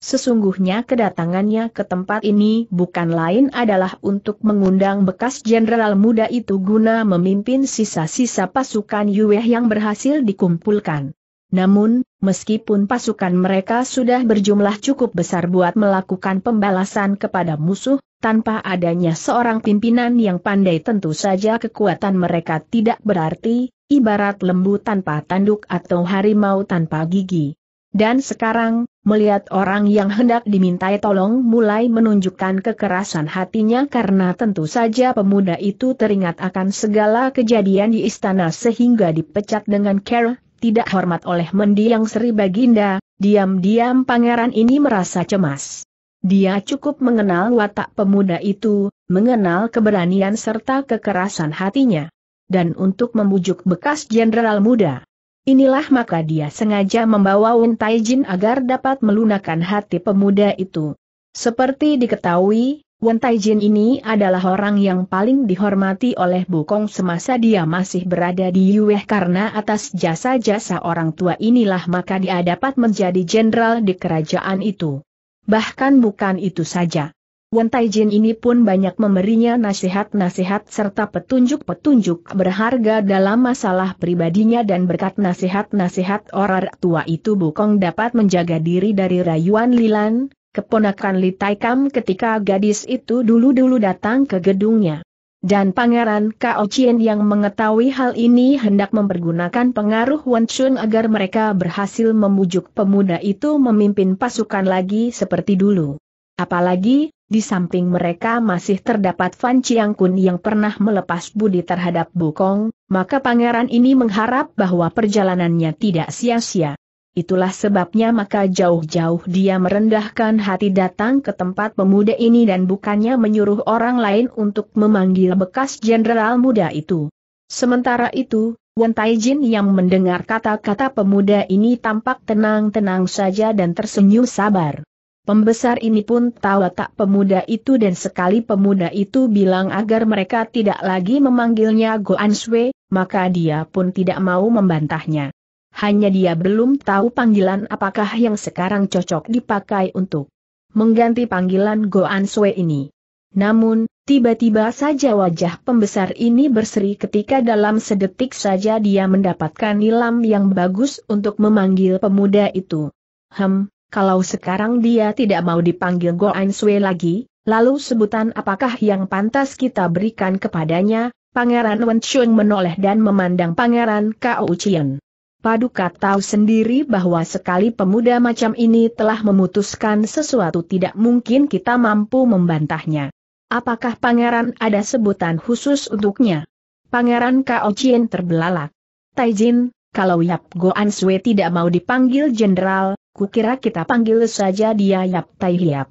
S1: Sesungguhnya kedatangannya ke tempat ini bukan lain adalah untuk mengundang bekas jenderal muda itu guna memimpin sisa-sisa pasukan Yueh yang berhasil dikumpulkan. Namun, meskipun pasukan mereka sudah berjumlah cukup besar buat melakukan pembalasan kepada musuh, tanpa adanya seorang pimpinan yang pandai tentu saja kekuatan mereka tidak berarti, ibarat lembu tanpa tanduk atau harimau tanpa gigi. Dan sekarang, melihat orang yang hendak dimintai tolong mulai menunjukkan kekerasan hatinya karena tentu saja pemuda itu teringat akan segala kejadian di istana sehingga dipecat dengan care, tidak hormat oleh mendiang Sri Baginda, diam-diam pangeran ini merasa cemas. Dia cukup mengenal watak pemuda itu, mengenal keberanian serta kekerasan hatinya. Dan untuk membujuk bekas jenderal muda, Inilah maka dia sengaja membawa Wen Taijin agar dapat melunakkan hati pemuda itu. Seperti diketahui, Wen Taijin ini adalah orang yang paling dihormati oleh Bukong semasa dia masih berada di Yue karena atas jasa-jasa orang tua inilah maka dia dapat menjadi jenderal di kerajaan itu. Bahkan bukan itu saja. Wen Taijin ini pun banyak memberinya nasihat-nasihat serta petunjuk-petunjuk berharga dalam masalah pribadinya dan berkat nasihat-nasihat orang tua itu Bukong dapat menjaga diri dari rayuan Lilan, keponakan Li Taikam ketika gadis itu dulu-dulu datang ke gedungnya. Dan Pangeran Kao Chien yang mengetahui hal ini hendak mempergunakan pengaruh Wen Chun agar mereka berhasil memujuk pemuda itu memimpin pasukan lagi seperti dulu. Apalagi, di samping mereka masih terdapat Fan Chiang Kun yang pernah melepas budi terhadap Bukong, maka pangeran ini mengharap bahwa perjalanannya tidak sia-sia. Itulah sebabnya maka jauh-jauh dia merendahkan hati datang ke tempat pemuda ini dan bukannya menyuruh orang lain untuk memanggil bekas jenderal muda itu. Sementara itu, Wen Taijin yang mendengar kata-kata pemuda ini tampak tenang-tenang saja dan tersenyum sabar. Pembesar ini pun tahu tak pemuda itu dan sekali pemuda itu bilang agar mereka tidak lagi memanggilnya Goan Sui, maka dia pun tidak mau membantahnya. Hanya dia belum tahu panggilan apakah yang sekarang cocok dipakai untuk mengganti panggilan Goan Sui ini. Namun, tiba-tiba saja wajah pembesar ini berseri ketika dalam sedetik saja dia mendapatkan nilam yang bagus untuk memanggil pemuda itu. Hem, kalau sekarang dia tidak mau dipanggil Go Sui lagi, lalu sebutan apakah yang pantas kita berikan kepadanya, Pangeran Wen Chun menoleh dan memandang Pangeran Kao Chien. Paduka tahu sendiri bahwa sekali pemuda macam ini telah memutuskan sesuatu tidak mungkin kita mampu membantahnya. Apakah pangeran ada sebutan khusus untuknya? Pangeran Kao Chien terbelalak. Taijin, kalau Yap Goan Sue tidak mau dipanggil jenderal, kukira kita panggil saja dia Yap Tai Hiap.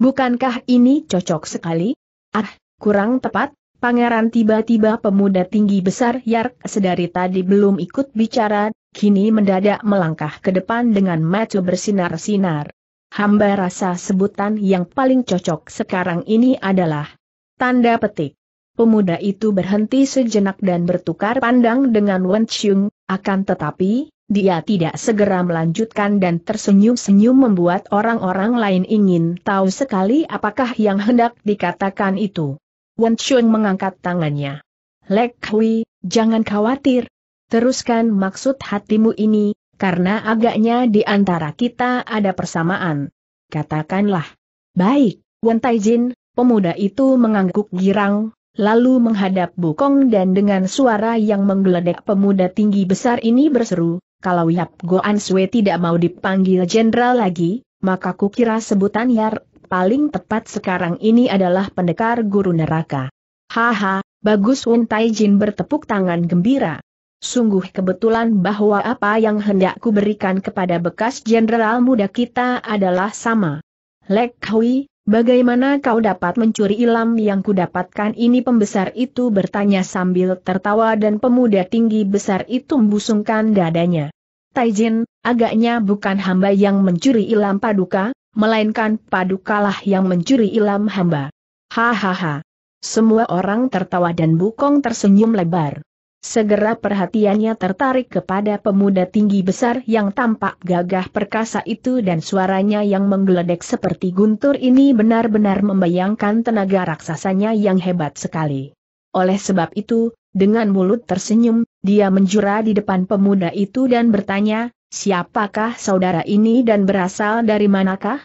S1: Bukankah ini cocok sekali? Ah, kurang tepat, pangeran tiba-tiba pemuda tinggi besar Yark sedari tadi belum ikut bicara, kini mendadak melangkah ke depan dengan mata bersinar-sinar. Hamba rasa sebutan yang paling cocok sekarang ini adalah tanda petik. Pemuda itu berhenti sejenak dan bertukar pandang dengan Wen Chung, akan tetapi, dia tidak segera melanjutkan dan tersenyum-senyum membuat orang-orang lain ingin tahu sekali apakah yang hendak dikatakan itu. Wen Chung mengangkat tangannya. Lek Hui, jangan khawatir. Teruskan maksud hatimu ini, karena agaknya di antara kita ada persamaan. Katakanlah. Baik, Wen Taijin, pemuda itu mengangguk girang, lalu menghadap Bukong dan dengan suara yang menggeledek pemuda tinggi besar ini berseru, kalau Yap Goan Sue tidak mau dipanggil jenderal lagi, maka kukira sebutan Yar paling tepat sekarang ini adalah pendekar guru neraka. Haha, bagus Wun Jin bertepuk tangan gembira. Sungguh kebetulan bahwa apa yang hendak kuberikan kepada bekas jenderal muda kita adalah sama. Lek Hui, Bagaimana kau dapat mencuri ilam yang kudapatkan ini pembesar itu bertanya sambil tertawa dan pemuda tinggi besar itu membusungkan dadanya. Taijin, agaknya bukan hamba yang mencuri ilam paduka, melainkan padukalah yang mencuri ilam hamba. Hahaha. Semua orang tertawa dan Bukong tersenyum lebar. Segera perhatiannya tertarik kepada pemuda tinggi besar yang tampak gagah perkasa itu dan suaranya yang menggeledek seperti guntur ini benar-benar membayangkan tenaga raksasanya yang hebat sekali. Oleh sebab itu, dengan mulut tersenyum, dia menjura di depan pemuda itu dan bertanya, siapakah saudara ini dan berasal dari manakah?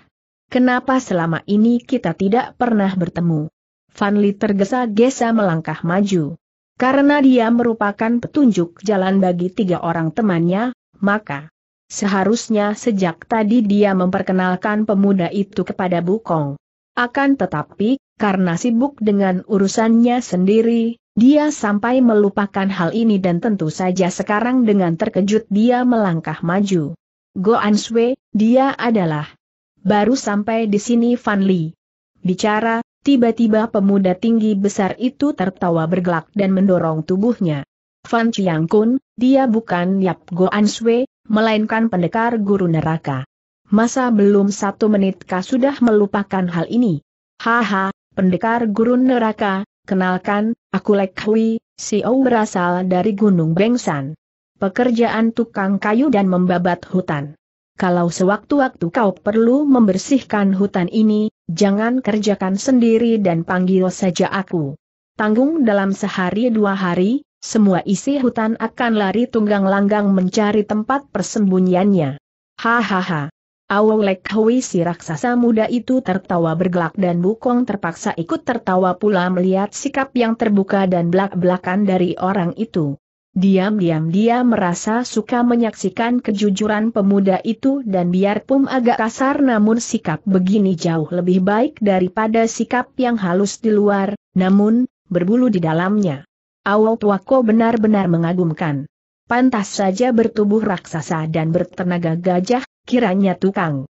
S1: Kenapa selama ini kita tidak pernah bertemu? Fanli tergesa-gesa melangkah maju. Karena dia merupakan petunjuk jalan bagi tiga orang temannya, maka seharusnya sejak tadi dia memperkenalkan pemuda itu kepada Bukong. Akan tetapi, karena sibuk dengan urusannya sendiri, dia sampai melupakan hal ini dan tentu saja sekarang dengan terkejut dia melangkah maju. Go Answe, dia adalah. Baru sampai di sini Fan Li. Bicara, Tiba-tiba pemuda tinggi besar itu tertawa bergelak dan mendorong tubuhnya. Fan Chiang Kun, dia bukan Yap Go An Sui, melainkan pendekar guru neraka. Masa belum satu menit kah sudah melupakan hal ini? Haha, pendekar guru neraka, kenalkan, aku Lek Hui, CEO berasal dari Gunung Bengsan. Pekerjaan tukang kayu dan membabat hutan kalau sewaktu-waktu kau perlu membersihkan hutan ini, jangan kerjakan sendiri dan panggil saja aku. Tanggung dalam sehari dua hari, semua isi hutan akan lari tunggang langgang mencari tempat persembunyiannya. Hahaha. Awolek Hui si raksasa muda itu tertawa bergelak dan Bukong terpaksa ikut tertawa pula melihat sikap yang terbuka dan belak-belakan dari orang itu. Diam-diam dia merasa suka menyaksikan kejujuran pemuda itu dan biarpun agak kasar namun sikap begini jauh lebih baik daripada sikap yang halus di luar, namun, berbulu di dalamnya. Awal Tuako benar-benar mengagumkan. Pantas saja bertubuh raksasa dan bertenaga gajah, kiranya tukang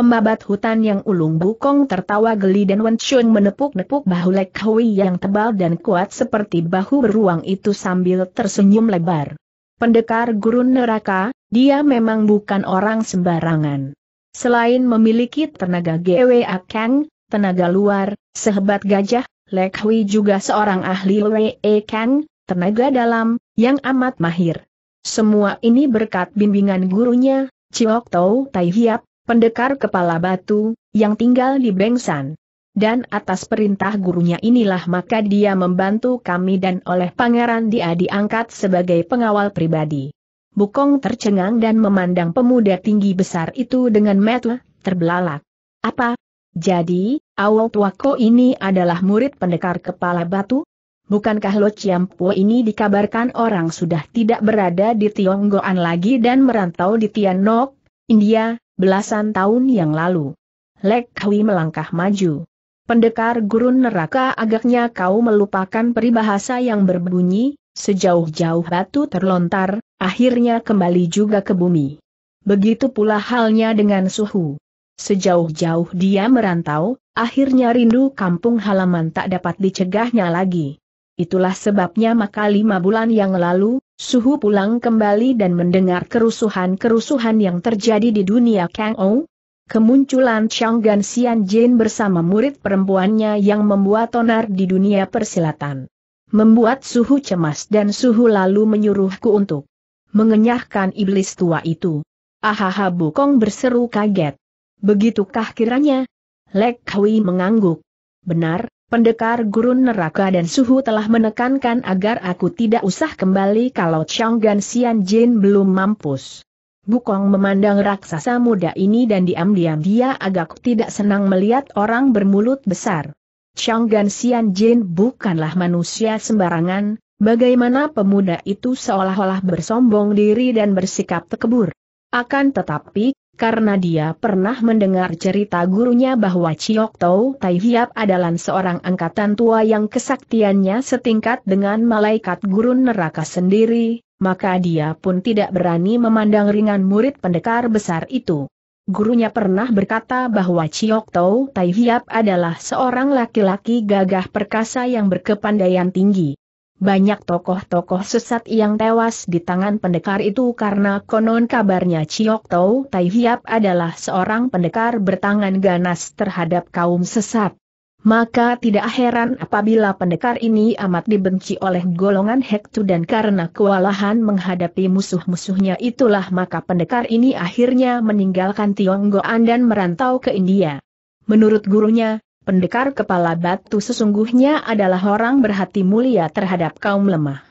S1: Pembabat hutan yang ulung bukong tertawa geli dan Wen Chun menepuk-nepuk bahu Lek Hui yang tebal dan kuat seperti bahu beruang itu sambil tersenyum lebar. Pendekar gurun neraka, dia memang bukan orang sembarangan. Selain memiliki tenaga GW Akan, tenaga luar, sehebat gajah, Lek Hui juga seorang ahli WE Kang, tenaga dalam, yang amat mahir. Semua ini berkat bimbingan gurunya, Chiok Tau Tai Hiap, pendekar kepala batu, yang tinggal di Bengsan. Dan atas perintah gurunya inilah maka dia membantu kami dan oleh pangeran dia diangkat sebagai pengawal pribadi. Bukong tercengang dan memandang pemuda tinggi besar itu dengan metu, terbelalak. Apa? Jadi, awal tuako ini adalah murid pendekar kepala batu? Bukankah Lo Chiampo ini dikabarkan orang sudah tidak berada di Tionggoan lagi dan merantau di Tianok, India, belasan tahun yang lalu. Lek Hui melangkah maju. Pendekar gurun neraka agaknya kau melupakan peribahasa yang berbunyi, sejauh-jauh batu terlontar, akhirnya kembali juga ke bumi. Begitu pula halnya dengan suhu. Sejauh-jauh dia merantau, akhirnya rindu kampung halaman tak dapat dicegahnya lagi. Itulah sebabnya maka lima bulan yang lalu, Suhu pulang kembali dan mendengar kerusuhan-kerusuhan yang terjadi di dunia Kang Ou. Kemunculan Chang Gan Xian Jin bersama murid perempuannya yang membuat onar di dunia persilatan. Membuat Suhu cemas dan Suhu lalu menyuruhku untuk mengenyahkan iblis tua itu. Ahaha Bukong berseru kaget. Begitukah kiranya? Lek Hui mengangguk. Benar, Pendekar gurun neraka dan suhu telah menekankan agar aku tidak usah kembali kalau Gan Xian Jin belum mampus. Bukong memandang raksasa muda ini dan diam-diam dia agak tidak senang melihat orang bermulut besar. Gan Xian Jin bukanlah manusia sembarangan, bagaimana pemuda itu seolah-olah bersombong diri dan bersikap tekebur. Akan tetapi, karena dia pernah mendengar cerita gurunya bahwa Chiok Tau Tai Hiap adalah seorang angkatan tua yang kesaktiannya setingkat dengan malaikat gurun neraka sendiri, maka dia pun tidak berani memandang ringan murid pendekar besar itu. Gurunya pernah berkata bahwa Chiok Tau Tai Hiap adalah seorang laki-laki gagah perkasa yang berkepandaian tinggi banyak tokoh-tokoh sesat yang tewas di tangan pendekar itu karena konon kabarnya Chiok Tau Tai Hiap adalah seorang pendekar bertangan ganas terhadap kaum sesat. Maka tidak heran apabila pendekar ini amat dibenci oleh golongan Hektu dan karena kewalahan menghadapi musuh-musuhnya itulah maka pendekar ini akhirnya meninggalkan Tionggoan dan merantau ke India. Menurut gurunya, Pendekar kepala batu sesungguhnya adalah orang berhati mulia terhadap kaum lemah.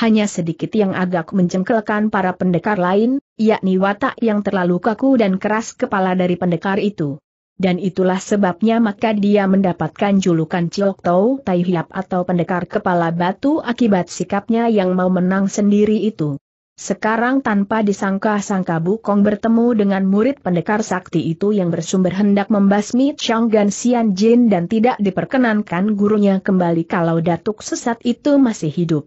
S1: Hanya sedikit yang agak mencengkelkan para pendekar lain, yakni watak yang terlalu kaku dan keras kepala dari pendekar itu. Dan itulah sebabnya maka dia mendapatkan julukan Ciok Tau Tai Hiap atau pendekar kepala batu akibat sikapnya yang mau menang sendiri itu. Sekarang tanpa disangka-sangka Bu kong bertemu dengan murid pendekar sakti itu yang bersumber hendak membasmi Gan Xian Jin dan tidak diperkenankan gurunya kembali kalau datuk sesat itu masih hidup.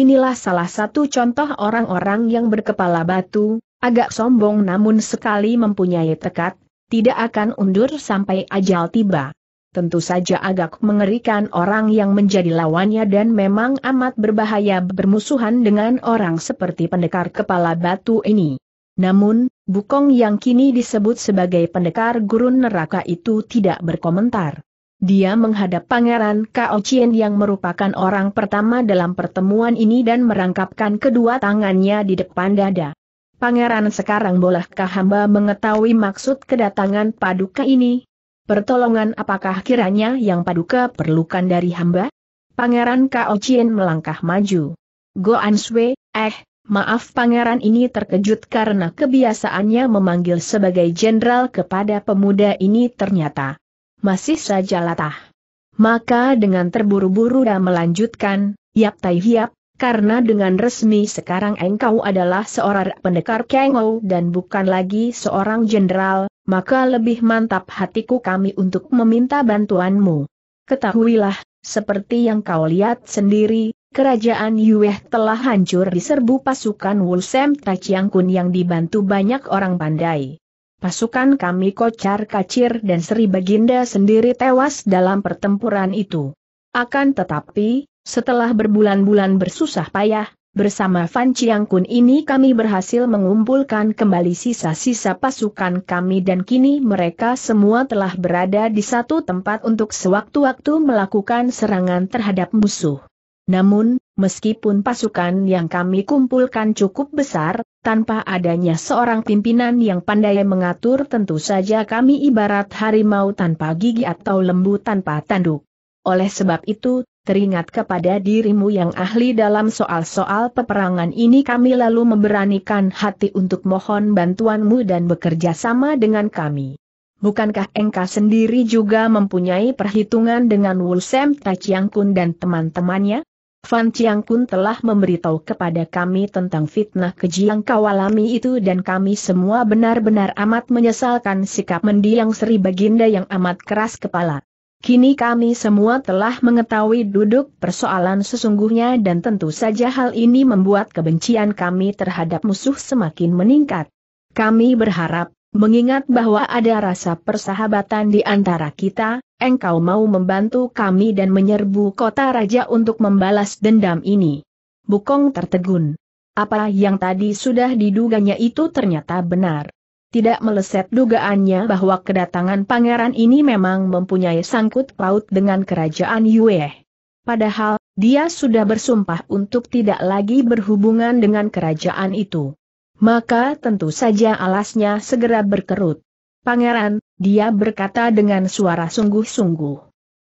S1: Inilah salah satu contoh orang-orang yang berkepala batu, agak sombong namun sekali mempunyai tekad, tidak akan undur sampai ajal tiba tentu saja agak mengerikan orang yang menjadi lawannya dan memang amat berbahaya bermusuhan dengan orang seperti pendekar kepala batu ini. Namun, Bukong yang kini disebut sebagai pendekar gurun neraka itu tidak berkomentar. Dia menghadap Pangeran Kao Chien yang merupakan orang pertama dalam pertemuan ini dan merangkapkan kedua tangannya di depan dada. Pangeran sekarang bolehkah hamba mengetahui maksud kedatangan paduka ini? Pertolongan apakah kiranya yang paduka perlukan dari hamba? Pangeran Kao Chien melangkah maju. Goan Sui, eh, maaf pangeran ini terkejut karena kebiasaannya memanggil sebagai jenderal kepada pemuda ini ternyata masih saja latah. Maka dengan terburu-buru dia melanjutkan, Yap Tai Hiap, karena dengan resmi sekarang engkau adalah seorang pendekar Kengou dan bukan lagi seorang jenderal, maka lebih mantap hatiku kami untuk meminta bantuanmu. Ketahuilah, seperti yang kau lihat sendiri, kerajaan Yueh telah hancur diserbu pasukan Wulsem Taciangkun yang dibantu banyak orang pandai. Pasukan kami kocar kacir dan Sri Baginda sendiri tewas dalam pertempuran itu. Akan tetapi, setelah berbulan-bulan bersusah payah, Bersama Fan Chiang Kun ini kami berhasil mengumpulkan kembali sisa-sisa pasukan kami dan kini mereka semua telah berada di satu tempat untuk sewaktu-waktu melakukan serangan terhadap musuh. Namun, meskipun pasukan yang kami kumpulkan cukup besar, tanpa adanya seorang pimpinan yang pandai mengatur tentu saja kami ibarat harimau tanpa gigi atau lembu tanpa tanduk. Oleh sebab itu, teringat kepada dirimu yang ahli dalam soal-soal peperangan ini kami lalu memberanikan hati untuk mohon bantuanmu dan bekerja sama dengan kami. Bukankah engkau sendiri juga mempunyai perhitungan dengan Wulsem Kun dan teman-temannya? Fan Kun telah memberitahu kepada kami tentang fitnah keji yang kau alami itu dan kami semua benar-benar amat menyesalkan sikap mendiang Sri Baginda yang amat keras kepala. Kini kami semua telah mengetahui duduk persoalan sesungguhnya dan tentu saja hal ini membuat kebencian kami terhadap musuh semakin meningkat. Kami berharap, mengingat bahwa ada rasa persahabatan di antara kita, engkau mau membantu kami dan menyerbu kota raja untuk membalas dendam ini. Bukong tertegun. Apa yang tadi sudah diduganya itu ternyata benar. Tidak meleset dugaannya bahwa kedatangan pangeran ini memang mempunyai sangkut paut dengan kerajaan Yue. Padahal, dia sudah bersumpah untuk tidak lagi berhubungan dengan kerajaan itu. Maka tentu saja alasnya segera berkerut. Pangeran, dia berkata dengan suara sungguh-sungguh.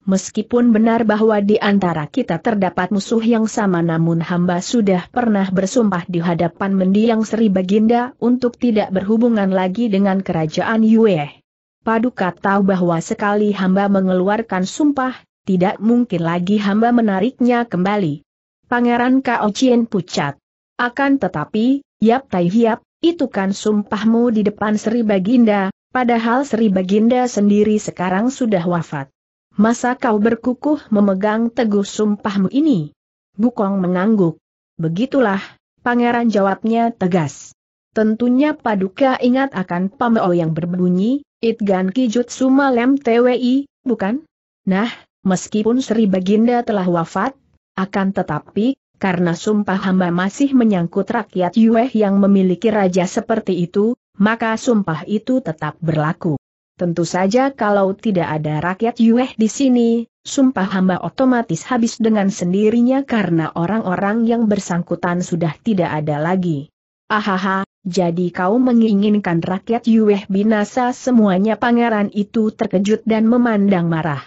S1: Meskipun benar bahwa di antara kita terdapat musuh yang sama namun hamba sudah pernah bersumpah di hadapan mendiang Sri Baginda untuk tidak berhubungan lagi dengan kerajaan Yue. Paduka tahu bahwa sekali hamba mengeluarkan sumpah, tidak mungkin lagi hamba menariknya kembali. Pangeran Kao Chien pucat. Akan tetapi, Yap Tai Hiap, itu kan sumpahmu di depan Sri Baginda, padahal Sri Baginda sendiri sekarang sudah wafat. Masa kau berkukuh memegang teguh sumpahmu ini? Bukong mengangguk. Begitulah, pangeran jawabnya tegas. Tentunya paduka ingat akan pameo yang berbunyi, Itgan Kijut sumalem TWI, bukan? Nah, meskipun Sri Baginda telah wafat, akan tetapi, karena sumpah hamba masih menyangkut rakyat Yueh yang memiliki raja seperti itu, maka sumpah itu tetap berlaku. Tentu saja kalau tidak ada rakyat Yueh di sini, sumpah hamba otomatis habis dengan sendirinya karena orang-orang yang bersangkutan sudah tidak ada lagi. Ahaha, jadi kau menginginkan rakyat Yueh binasa semuanya pangeran itu terkejut dan memandang marah.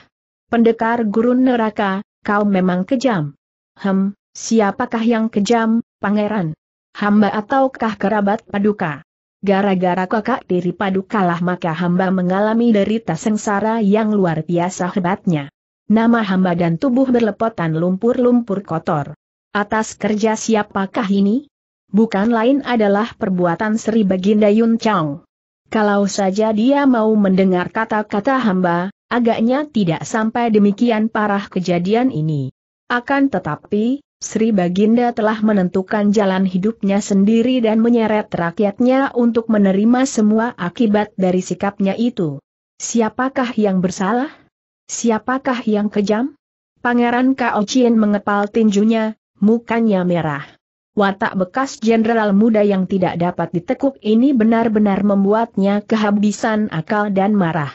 S1: Pendekar gurun neraka, kau memang kejam. Hem, siapakah yang kejam, pangeran? Hamba ataukah kerabat paduka? Gara-gara kakak tiri padu kalah maka hamba mengalami derita sengsara yang luar biasa hebatnya. Nama hamba dan tubuh berlepotan lumpur-lumpur kotor. Atas kerja siapakah ini? Bukan lain adalah perbuatan Sri Baginda Yun Chong. Kalau saja dia mau mendengar kata-kata hamba, agaknya tidak sampai demikian parah kejadian ini. Akan tetapi, Sri Baginda telah menentukan jalan hidupnya sendiri dan menyeret rakyatnya untuk menerima semua akibat dari sikapnya itu. Siapakah yang bersalah? Siapakah yang kejam? Pangeran Kao Chien mengepal tinjunya, mukanya merah. Watak bekas jenderal muda yang tidak dapat ditekuk ini benar-benar membuatnya kehabisan akal dan marah.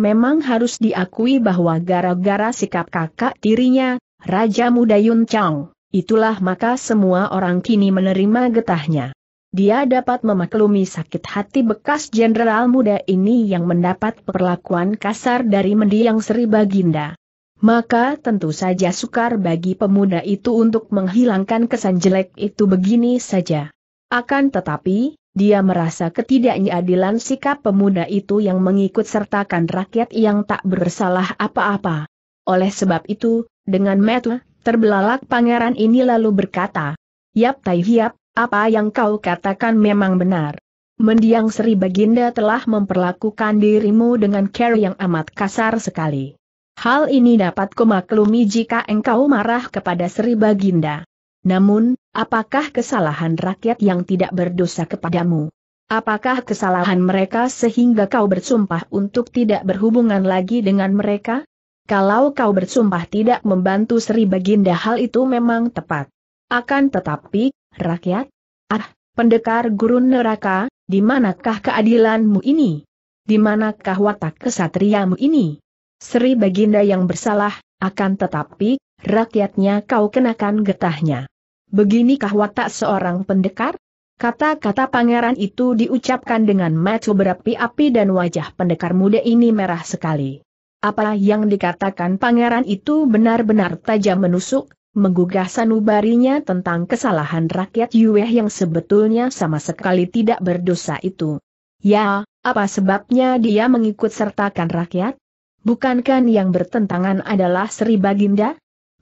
S1: Memang harus diakui bahwa gara-gara sikap kakak tirinya, Raja Muda Yun Chang Itulah maka semua orang kini menerima getahnya. Dia dapat memaklumi sakit hati bekas jenderal muda ini yang mendapat perlakuan kasar dari mendiang Sri Baginda. Maka tentu saja sukar bagi pemuda itu untuk menghilangkan kesan jelek itu begini saja. Akan tetapi, dia merasa ketidakadilan sikap pemuda itu yang mengikut sertakan rakyat yang tak bersalah apa-apa. Oleh sebab itu, dengan metu Terbelalak pangeran ini lalu berkata, Yap Tai Hiap, apa yang kau katakan memang benar. Mendiang Sri Baginda telah memperlakukan dirimu dengan care yang amat kasar sekali. Hal ini dapat kumaklumi jika engkau marah kepada Sri Baginda. Namun, apakah kesalahan rakyat yang tidak berdosa kepadamu? Apakah kesalahan mereka sehingga kau bersumpah untuk tidak berhubungan lagi dengan mereka? Kalau kau bersumpah tidak membantu Sri Baginda hal itu memang tepat. Akan tetapi, rakyat? Ah, pendekar gurun neraka, di manakah keadilanmu ini? Di manakah watak kesatriamu ini? Sri Baginda yang bersalah, akan tetapi, rakyatnya kau kenakan getahnya. Beginikah watak seorang pendekar? Kata-kata pangeran itu diucapkan dengan mata berapi-api dan wajah pendekar muda ini merah sekali. Apa yang dikatakan pangeran itu benar-benar tajam menusuk, menggugah sanubarinya tentang kesalahan rakyat Yueh yang sebetulnya sama sekali tidak berdosa itu. Ya, apa sebabnya dia mengikut sertakan rakyat? Bukankan yang bertentangan adalah Sri Baginda?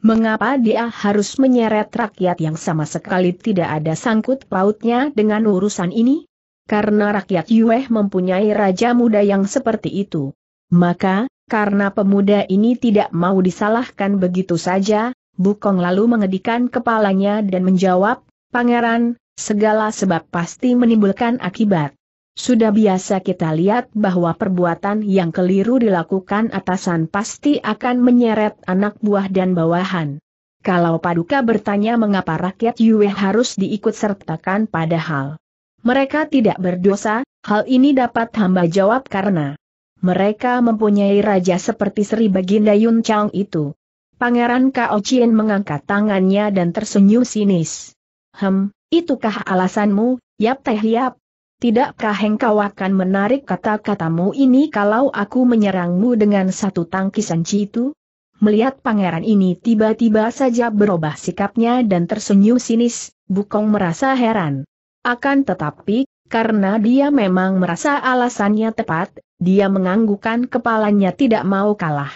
S1: Mengapa dia harus menyeret rakyat yang sama sekali tidak ada sangkut pautnya dengan urusan ini? Karena rakyat Yueh mempunyai raja muda yang seperti itu. Maka, karena pemuda ini tidak mau disalahkan begitu saja, Bukong lalu mengedikan kepalanya dan menjawab, Pangeran, segala sebab pasti menimbulkan akibat. Sudah biasa kita lihat bahwa perbuatan yang keliru dilakukan atasan pasti akan menyeret anak buah dan bawahan. Kalau Paduka bertanya mengapa rakyat Yue harus diikut sertakan padahal mereka tidak berdosa, hal ini dapat hamba jawab karena mereka mempunyai raja seperti Sri Baginda Yun Chang itu. Pangeran Kao Chien mengangkat tangannya dan tersenyum sinis. Hem, itukah alasanmu, yap teh yap? Tidakkah engkau akan menarik kata-katamu ini kalau aku menyerangmu dengan satu tangkisan itu? Melihat pangeran ini tiba-tiba saja berubah sikapnya dan tersenyum sinis, Bukong merasa heran. Akan tetapi, karena dia memang merasa alasannya tepat, dia menganggukkan kepalanya tidak mau kalah.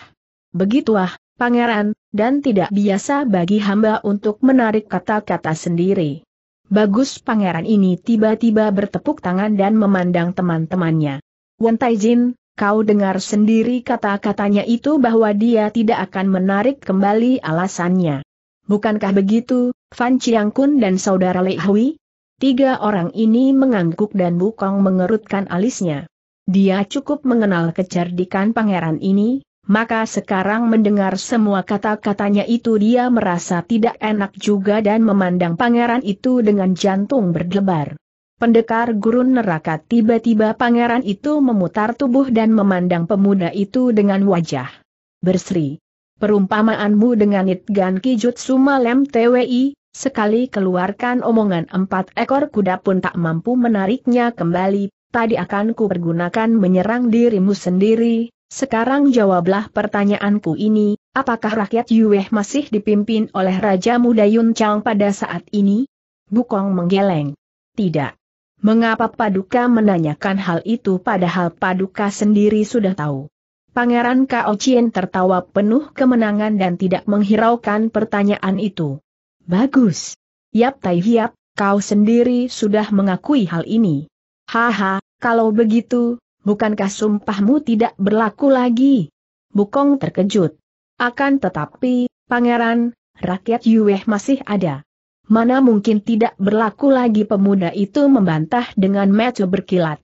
S1: Begitulah, pangeran, dan tidak biasa bagi hamba untuk menarik kata-kata sendiri. Bagus pangeran ini tiba-tiba bertepuk tangan dan memandang teman-temannya. Wan Taijin, kau dengar sendiri kata-katanya itu bahwa dia tidak akan menarik kembali alasannya. Bukankah begitu, Fan Kun dan saudara Lei Hui? Tiga orang ini mengangguk dan bukong mengerutkan alisnya. Dia cukup mengenal kecerdikan pangeran ini, maka sekarang mendengar semua kata-katanya itu dia merasa tidak enak juga dan memandang pangeran itu dengan jantung berdebar. Pendekar gurun neraka tiba-tiba pangeran itu memutar tubuh dan memandang pemuda itu dengan wajah berseri. Perumpamaanmu dengan Itgan Kijutsu Malem TWI, sekali keluarkan omongan empat ekor kuda pun tak mampu menariknya kembali, tadi akan ku pergunakan menyerang dirimu sendiri, sekarang jawablah pertanyaanku ini, apakah rakyat Yueh masih dipimpin oleh Raja Muda Yun Chang pada saat ini? Bukong menggeleng. Tidak. Mengapa Paduka menanyakan hal itu padahal Paduka sendiri sudah tahu? Pangeran Kao Chien tertawa penuh kemenangan dan tidak menghiraukan pertanyaan itu. Bagus. Yap Tai Hiap, kau sendiri sudah mengakui hal ini. Haha, kalau begitu, bukankah sumpahmu tidak berlaku lagi? Bukong terkejut. Akan tetapi, pangeran, rakyat Yueh masih ada. Mana mungkin tidak berlaku lagi pemuda itu membantah dengan mata berkilat.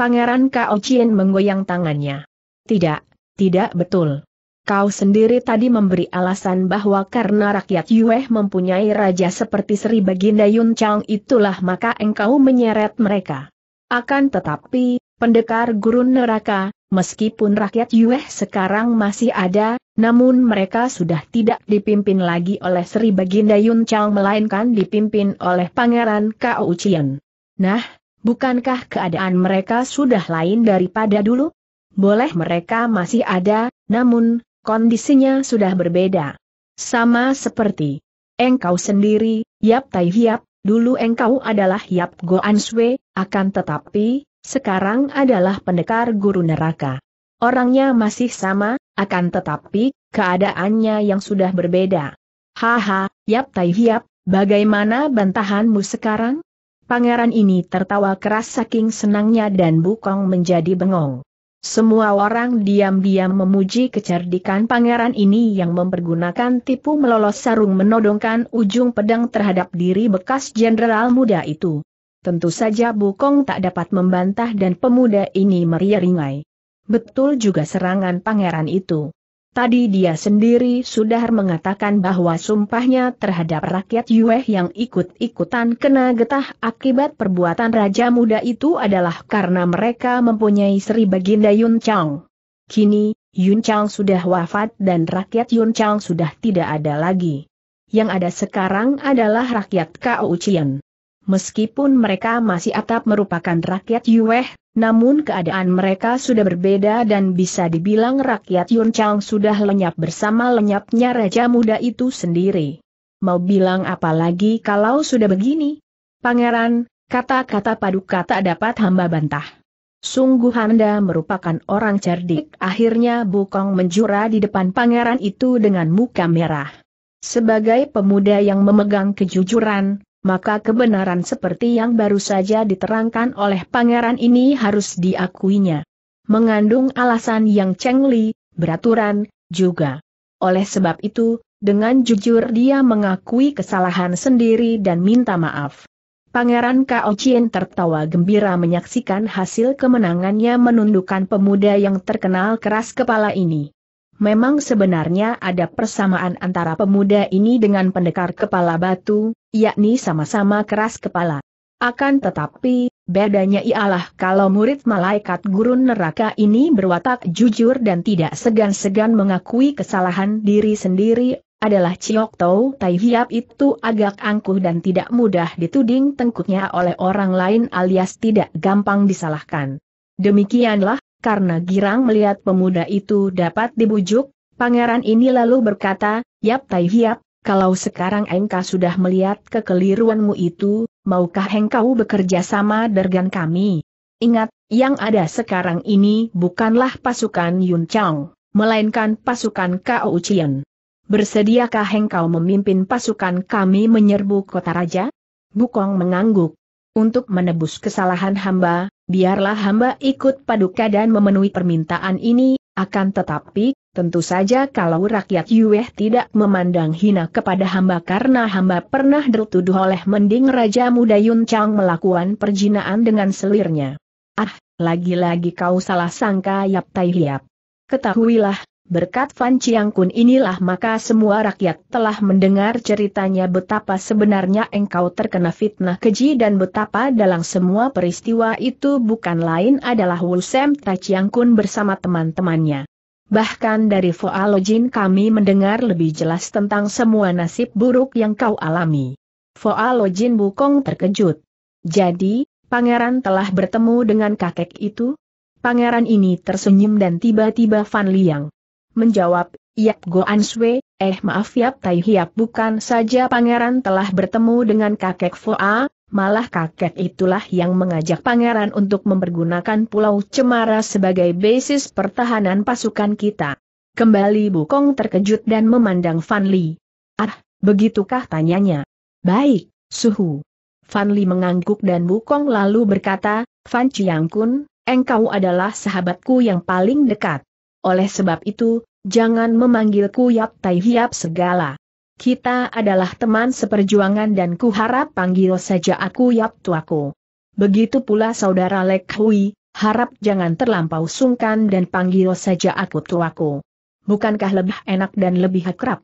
S1: Pangeran Kao Chien menggoyang tangannya. Tidak, tidak betul. Kau sendiri tadi memberi alasan bahwa karena rakyat Yueh mempunyai raja seperti Sri Baginda Yun Chang itulah maka engkau menyeret mereka. Akan tetapi, pendekar gurun neraka, meskipun rakyat Yueh sekarang masih ada, namun mereka sudah tidak dipimpin lagi oleh Sri Baginda Yun Chang melainkan dipimpin oleh Pangeran Kao Ucian. Nah, bukankah keadaan mereka sudah lain daripada dulu? Boleh mereka masih ada, namun, kondisinya sudah berbeda. Sama seperti engkau sendiri, Yap Tai Hiap, Dulu engkau adalah Yap Goan Swe, akan tetapi, sekarang adalah pendekar guru neraka. Orangnya masih sama, akan tetapi, keadaannya yang sudah berbeda. Haha, Yap Tai Hiap, bagaimana bantahanmu sekarang? Pangeran ini tertawa keras saking senangnya dan Bukong menjadi bengong. Semua orang diam-diam memuji kecerdikan pangeran ini yang mempergunakan tipu melolos sarung menodongkan ujung pedang terhadap diri bekas jenderal muda itu. Tentu saja Bukong tak dapat membantah dan pemuda ini ringai. Betul juga serangan pangeran itu. Tadi dia sendiri sudah mengatakan bahwa sumpahnya terhadap rakyat Yue yang ikut-ikutan kena getah akibat perbuatan Raja Muda itu adalah karena mereka mempunyai Sri Baginda Yun Chang. Kini, Yun Chang sudah wafat dan rakyat Yun Chang sudah tidak ada lagi. Yang ada sekarang adalah rakyat Kao Chien. Meskipun mereka masih atap merupakan rakyat Yueh, namun keadaan mereka sudah berbeda dan bisa dibilang rakyat Yun Chang sudah lenyap bersama lenyapnya Raja Muda itu sendiri. Mau bilang apa lagi kalau sudah begini? Pangeran, kata-kata paduka tak dapat hamba bantah. Sungguh Anda merupakan orang cerdik. Akhirnya Bukong menjura di depan pangeran itu dengan muka merah. Sebagai pemuda yang memegang kejujuran, maka kebenaran seperti yang baru saja diterangkan oleh pangeran ini harus diakuinya. Mengandung alasan yang cengli, beraturan, juga. Oleh sebab itu, dengan jujur dia mengakui kesalahan sendiri dan minta maaf. Pangeran Kao Chien tertawa gembira menyaksikan hasil kemenangannya menundukkan pemuda yang terkenal keras kepala ini. Memang sebenarnya ada persamaan antara pemuda ini dengan pendekar kepala batu, yakni sama-sama keras kepala. Akan tetapi, bedanya ialah kalau murid malaikat gurun neraka ini berwatak jujur dan tidak segan-segan mengakui kesalahan diri sendiri, adalah Ciok Tau Tai Hiap itu agak angkuh dan tidak mudah dituding tengkuknya oleh orang lain alias tidak gampang disalahkan. Demikianlah, karena girang melihat pemuda itu dapat dibujuk, pangeran ini lalu berkata, Yap Tai Hiap, kalau sekarang engkau sudah melihat kekeliruanmu itu, maukah engkau bekerja sama dengan kami? Ingat, yang ada sekarang ini bukanlah pasukan Yun Chang, melainkan pasukan Kao Chien. Bersediakah engkau memimpin pasukan kami menyerbu kota raja? Bukong mengangguk. Untuk menebus kesalahan hamba, biarlah hamba ikut paduka dan memenuhi permintaan ini, akan tetapi, tentu saja kalau rakyat Yueh tidak memandang hina kepada hamba karena hamba pernah tertuduh oleh mending Raja Muda Yun Chang melakukan perjinaan dengan selirnya. Ah, lagi-lagi kau salah sangka Yap Tai Hiap. Ketahuilah, Berkat Fan Chiang Kun inilah maka semua rakyat telah mendengar ceritanya betapa sebenarnya engkau terkena fitnah keji dan betapa dalam semua peristiwa itu bukan lain adalah Wulsem Ta Chiang Kun bersama teman-temannya. Bahkan dari Foalojin kami mendengar lebih jelas tentang semua nasib buruk yang kau alami. Foalojin Bukong terkejut. Jadi, pangeran telah bertemu dengan kakek itu? Pangeran ini tersenyum dan tiba-tiba Fan Liang Menjawab, Yap Goan Sui, eh maaf Yap Tai Hiap bukan saja pangeran telah bertemu dengan kakek Foa, malah kakek itulah yang mengajak pangeran untuk mempergunakan Pulau Cemara sebagai basis pertahanan pasukan kita. Kembali Bukong terkejut dan memandang Fan Li. Ah, begitukah tanyanya? Baik, suhu. Fan Li mengangguk dan Bukong lalu berkata, Fan Chiang Kun, engkau adalah sahabatku yang paling dekat. Oleh sebab itu, jangan memanggilku Yap Tai Hiap segala. Kita adalah teman seperjuangan dan ku harap panggil saja aku Yap Tuaku. Begitu pula saudara Lek Hui, harap jangan terlampau sungkan dan panggil saja aku Tuaku. Bukankah lebih enak dan lebih akrab?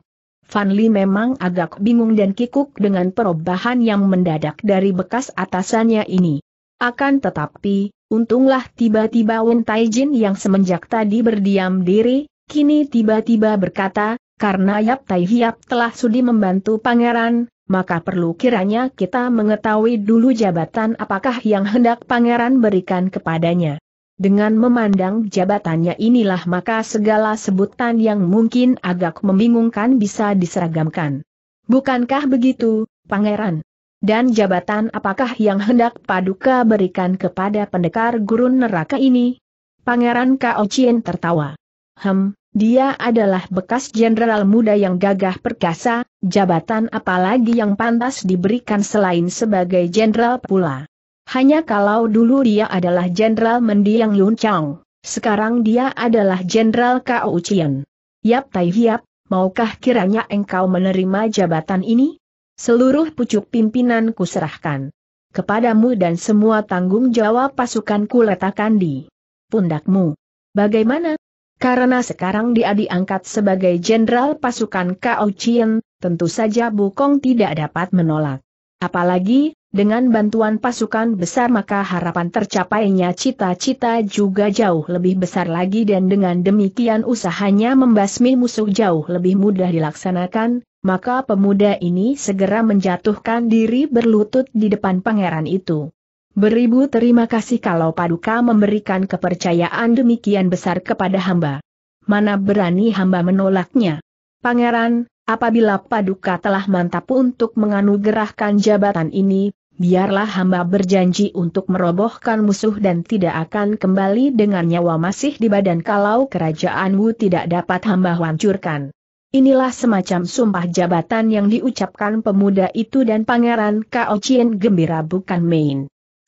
S1: Li memang agak bingung dan kikuk dengan perubahan yang mendadak dari bekas atasannya ini. Akan tetapi, Untunglah tiba-tiba Wen Taijin yang semenjak tadi berdiam diri, kini tiba-tiba berkata, karena Yap Tai Hiap telah sudi membantu pangeran, maka perlu kiranya kita mengetahui dulu jabatan apakah yang hendak pangeran berikan kepadanya. Dengan memandang jabatannya inilah maka segala sebutan yang mungkin agak membingungkan bisa diseragamkan. Bukankah begitu, pangeran? Dan jabatan apakah yang hendak Paduka berikan kepada pendekar gurun neraka ini? Pangeran Kao Chien tertawa. Hem, dia adalah bekas jenderal muda yang gagah perkasa, jabatan apalagi yang pantas diberikan selain sebagai jenderal pula. Hanya kalau dulu dia adalah jenderal mendiang Yun Chang, sekarang dia adalah jenderal Kao Chien. Yap Tai Hiap, maukah kiranya engkau menerima jabatan ini? seluruh pucuk pimpinan kuserahkan. Kepadamu dan semua tanggung jawab pasukanku letakkan di pundakmu. Bagaimana? Karena sekarang dia diangkat sebagai jenderal pasukan Kao Chien, tentu saja Bukong tidak dapat menolak. Apalagi, dengan bantuan pasukan besar maka harapan tercapainya cita-cita juga jauh lebih besar lagi dan dengan demikian usahanya membasmi musuh jauh lebih mudah dilaksanakan, maka pemuda ini segera menjatuhkan diri berlutut di depan pangeran itu. Beribu terima kasih kalau Paduka memberikan kepercayaan demikian besar kepada hamba. Mana berani hamba menolaknya. Pangeran, apabila Paduka telah mantap untuk menganugerahkan jabatan ini, biarlah hamba berjanji untuk merobohkan musuh dan tidak akan kembali dengan nyawa masih di badan kalau kerajaanmu tidak dapat hamba hancurkan. Inilah semacam sumpah jabatan yang diucapkan pemuda itu dan pangeran Kao Chien gembira bukan main.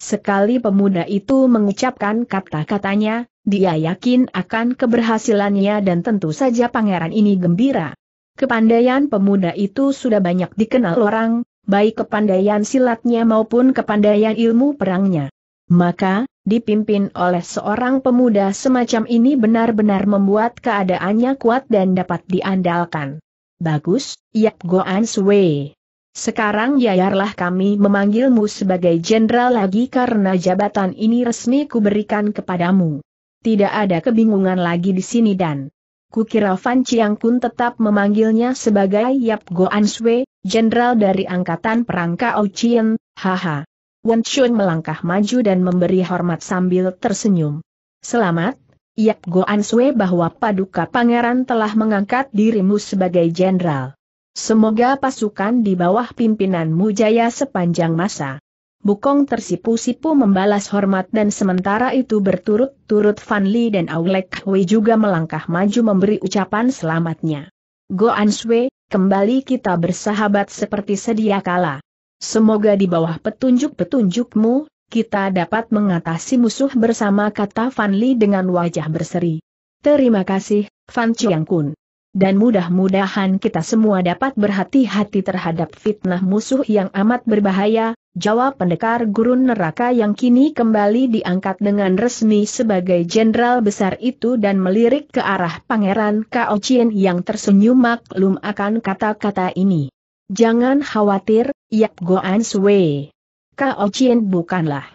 S1: Sekali pemuda itu mengucapkan kata-katanya, dia yakin akan keberhasilannya dan tentu saja pangeran ini gembira. Kepandaian pemuda itu sudah banyak dikenal orang, baik kepandaian silatnya maupun kepandaian ilmu perangnya. Maka, dipimpin oleh seorang pemuda semacam ini benar-benar membuat keadaannya kuat dan dapat diandalkan. Bagus, Yap Goan Sui. Sekarang yayarlah kami memanggilmu sebagai jenderal lagi karena jabatan ini resmi kuberikan kepadamu. Tidak ada kebingungan lagi di sini dan Kukira Fan Chiang Kun tetap memanggilnya sebagai Yap Goan Sui, jenderal dari Angkatan Perang Kao Chien, haha. Wen Chun melangkah maju dan memberi hormat sambil tersenyum. Selamat, Yap Goan Sui bahwa Paduka Pangeran telah mengangkat dirimu sebagai jenderal. Semoga pasukan di bawah pimpinanmu jaya sepanjang masa. Bukong tersipu-sipu membalas hormat dan sementara itu berturut-turut Fan Li dan Aulek Hui juga melangkah maju memberi ucapan selamatnya. Goan Sui, kembali kita bersahabat seperti sedia kala. Semoga di bawah petunjuk-petunjukmu, kita dapat mengatasi musuh bersama kata Fan Li dengan wajah berseri. Terima kasih, Fan Chiang Kun. Dan mudah-mudahan kita semua dapat berhati-hati terhadap fitnah musuh yang amat berbahaya, jawab pendekar gurun neraka yang kini kembali diangkat dengan resmi sebagai jenderal besar itu dan melirik ke arah pangeran Kao Chien yang tersenyum maklum akan kata-kata ini. Jangan khawatir, Yap Goan Sui. Kao Chien bukanlah.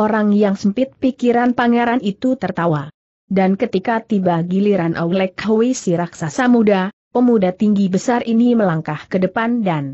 S1: Orang yang sempit pikiran pangeran itu tertawa. Dan ketika tiba giliran Aulek Hui si raksasa muda, pemuda tinggi besar ini melangkah ke depan dan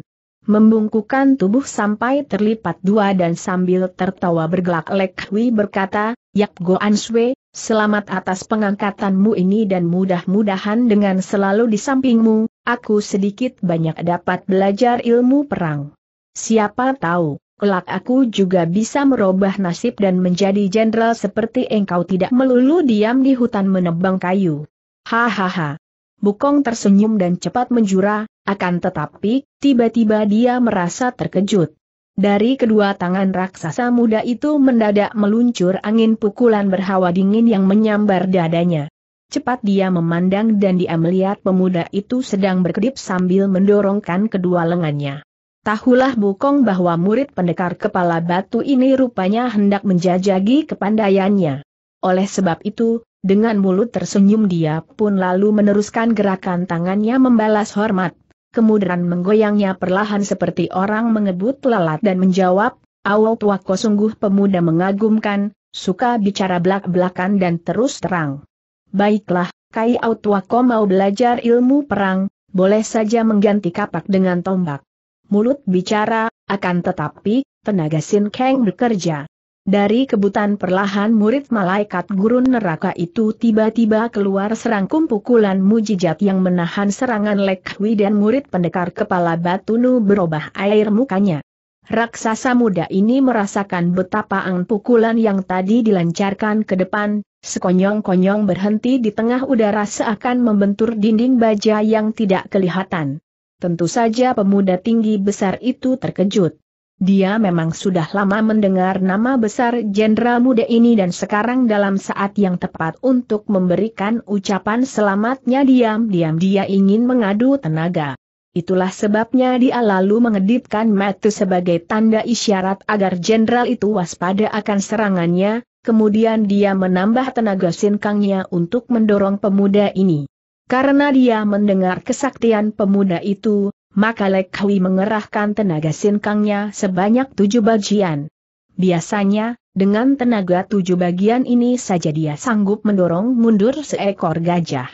S1: membungkukan tubuh sampai terlipat dua dan sambil tertawa bergelak-gelak Hui berkata, Yak Goan Sui, selamat atas pengangkatanmu ini dan mudah-mudahan dengan selalu di sampingmu, aku sedikit banyak dapat belajar ilmu perang. Siapa tahu, kelak aku juga bisa merubah nasib dan menjadi jenderal seperti engkau tidak melulu diam di hutan menebang kayu. Hahaha. Bukong tersenyum dan cepat menjura, akan tetapi, tiba-tiba dia merasa terkejut. Dari kedua tangan raksasa muda itu mendadak meluncur angin pukulan berhawa dingin yang menyambar dadanya. Cepat dia memandang dan dia melihat pemuda itu sedang berkedip sambil mendorongkan kedua lengannya. Tahulah Bukong bahwa murid pendekar kepala batu ini rupanya hendak menjajagi kepandaiannya. Oleh sebab itu, dengan mulut tersenyum dia pun lalu meneruskan gerakan tangannya membalas hormat, kemudian menggoyangnya perlahan seperti orang mengebut lalat dan menjawab, Awal tuako sungguh pemuda mengagumkan, suka bicara belak-belakan dan terus terang. Baiklah, Kai Autuako mau belajar ilmu perang, boleh saja mengganti kapak dengan tombak. Mulut bicara, akan tetapi, tenaga Sin Kang bekerja. Dari kebutan perlahan murid malaikat gurun neraka itu tiba-tiba keluar serangkum pukulan mujizat yang menahan serangan Lekwi dan murid pendekar kepala batu nu berubah air mukanya. Raksasa muda ini merasakan betapa ang pukulan yang tadi dilancarkan ke depan, sekonyong-konyong berhenti di tengah udara seakan membentur dinding baja yang tidak kelihatan. Tentu saja pemuda tinggi besar itu terkejut. Dia memang sudah lama mendengar nama besar jenderal muda ini dan sekarang dalam saat yang tepat untuk memberikan ucapan selamatnya diam-diam dia ingin mengadu tenaga. Itulah sebabnya dia lalu mengedipkan mata sebagai tanda isyarat agar jenderal itu waspada akan serangannya, kemudian dia menambah tenaga sinkangnya untuk mendorong pemuda ini. Karena dia mendengar kesaktian pemuda itu, maka Lek Hui mengerahkan tenaga sinkangnya sebanyak tujuh bagian. Biasanya, dengan tenaga tujuh bagian ini saja dia sanggup mendorong mundur seekor gajah.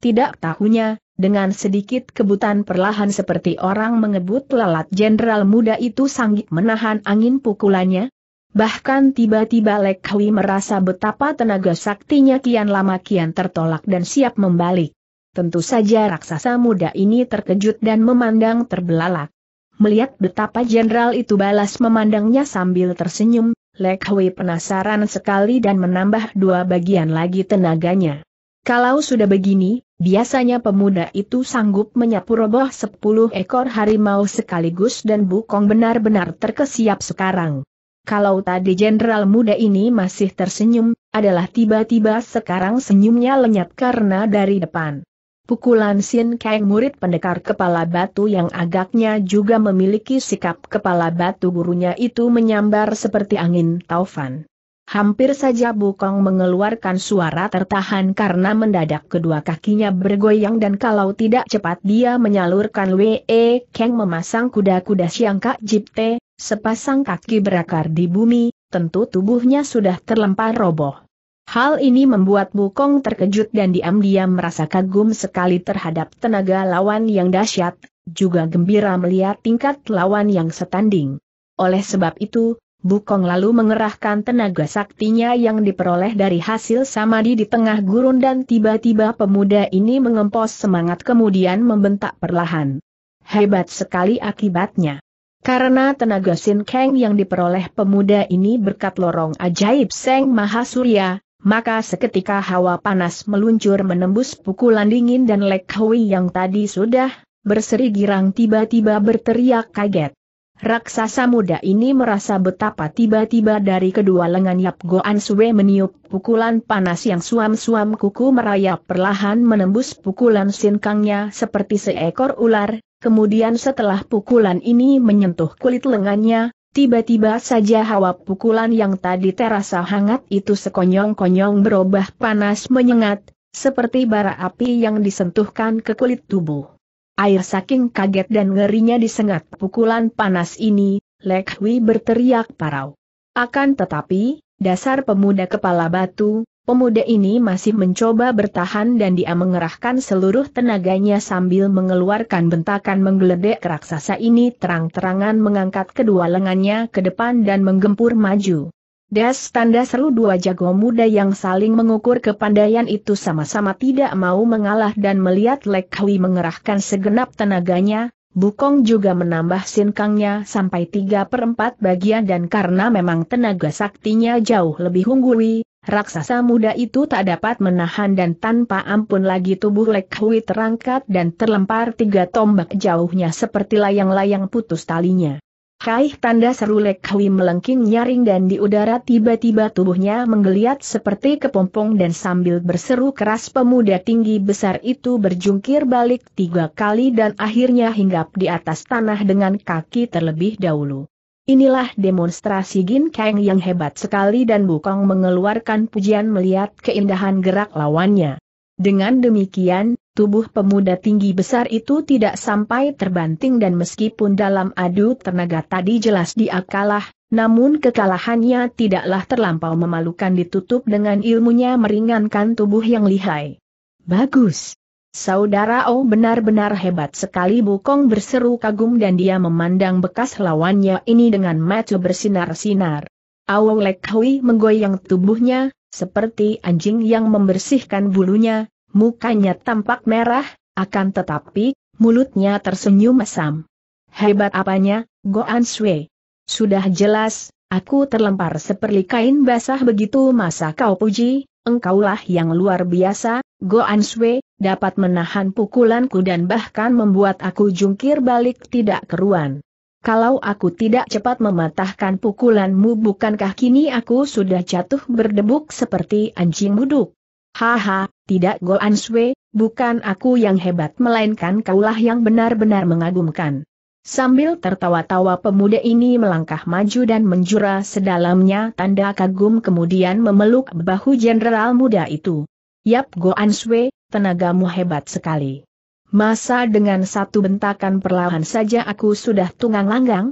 S1: Tidak tahunya, dengan sedikit kebutan perlahan seperti orang mengebut lalat jenderal muda itu sanggup menahan angin pukulannya. Bahkan tiba-tiba Lek Hui merasa betapa tenaga saktinya kian lama kian tertolak dan siap membalik. Tentu saja raksasa muda ini terkejut dan memandang terbelalak. Melihat betapa jenderal itu balas memandangnya sambil tersenyum, Lek Hui penasaran sekali dan menambah dua bagian lagi tenaganya. Kalau sudah begini, biasanya pemuda itu sanggup menyapu roboh sepuluh ekor harimau sekaligus dan Bukong benar-benar terkesiap sekarang. Kalau tadi jenderal muda ini masih tersenyum, adalah tiba-tiba sekarang senyumnya lenyap karena dari depan. Pukulan Sin Kang murid pendekar kepala batu yang agaknya juga memiliki sikap kepala batu gurunya itu menyambar seperti angin taufan. Hampir saja Bukong mengeluarkan suara tertahan karena mendadak kedua kakinya bergoyang dan kalau tidak cepat dia menyalurkan W.E. Kang memasang kuda-kuda siang Kak Jipte, sepasang kaki berakar di bumi, tentu tubuhnya sudah terlempar roboh. Hal ini membuat Bukong terkejut dan diam-diam merasa kagum sekali terhadap tenaga lawan yang dahsyat, juga gembira melihat tingkat lawan yang setanding. Oleh sebab itu, Bukong lalu mengerahkan tenaga saktinya yang diperoleh dari hasil samadi di tengah gurun dan tiba-tiba pemuda ini mengempos semangat kemudian membentak perlahan. Hebat sekali akibatnya. Karena tenaga Sin Kang yang diperoleh pemuda ini berkat lorong ajaib Seng Mahasurya, maka seketika hawa panas meluncur menembus pukulan dingin dan Lek yang tadi sudah berseri girang tiba-tiba berteriak kaget. Raksasa muda ini merasa betapa tiba-tiba dari kedua lengan Yap Goan Sue meniup pukulan panas yang suam-suam kuku merayap perlahan menembus pukulan sinkangnya seperti seekor ular, kemudian setelah pukulan ini menyentuh kulit lengannya, Tiba-tiba saja hawa pukulan yang tadi terasa hangat itu sekonyong-konyong berubah panas menyengat, seperti bara api yang disentuhkan ke kulit tubuh. Air saking kaget dan ngerinya disengat pukulan panas ini, Lek berteriak parau. Akan tetapi, dasar pemuda kepala batu, Pemuda ini masih mencoba bertahan dan dia mengerahkan seluruh tenaganya sambil mengeluarkan bentakan menggeledek raksasa ini terang-terangan mengangkat kedua lengannya ke depan dan menggempur maju. Das tanda seru dua jago muda yang saling mengukur kepandaian itu sama-sama tidak mau mengalah dan melihat Lek Hui mengerahkan segenap tenaganya, Bukong juga menambah sinkangnya sampai tiga perempat bagian dan karena memang tenaga saktinya jauh lebih ungguli, Raksasa muda itu tak dapat menahan dan tanpa ampun lagi tubuh Lek terangkat dan terlempar tiga tombak jauhnya seperti layang-layang putus talinya. Kaih tanda seru Lek melengking nyaring dan di udara tiba-tiba tubuhnya menggeliat seperti kepompong dan sambil berseru keras pemuda tinggi besar itu berjungkir balik tiga kali dan akhirnya hinggap di atas tanah dengan kaki terlebih dahulu. Inilah demonstrasi Gin Kang yang hebat sekali dan Bukong mengeluarkan pujian melihat keindahan gerak lawannya. Dengan demikian, tubuh pemuda tinggi besar itu tidak sampai terbanting dan meskipun dalam adu tenaga tadi jelas dia kalah, namun kekalahannya tidaklah terlampau memalukan ditutup dengan ilmunya meringankan tubuh yang lihai. Bagus, Saudara Oh benar-benar hebat sekali Bukong berseru kagum dan dia memandang bekas lawannya ini dengan mata bersinar-sinar. Awang Lek Hui menggoyang tubuhnya, seperti anjing yang membersihkan bulunya, mukanya tampak merah, akan tetapi, mulutnya tersenyum mesam. Hebat apanya, Goan Sui. Sudah jelas, aku terlempar seperti kain basah begitu masa kau puji, engkaulah yang luar biasa, Goan Sui, dapat menahan pukulanku dan bahkan membuat aku jungkir balik tidak keruan. Kalau aku tidak cepat mematahkan pukulanmu bukankah kini aku sudah jatuh berdebuk seperti anjing buduk? Haha, tidak Go Answe, bukan aku yang hebat melainkan kaulah yang benar-benar mengagumkan. Sambil tertawa-tawa pemuda ini melangkah maju dan menjura sedalamnya tanda kagum kemudian memeluk bahu jenderal muda itu. Yap Go Answe, tenagamu hebat sekali. Masa dengan satu bentakan perlahan saja aku sudah tunggang langgang?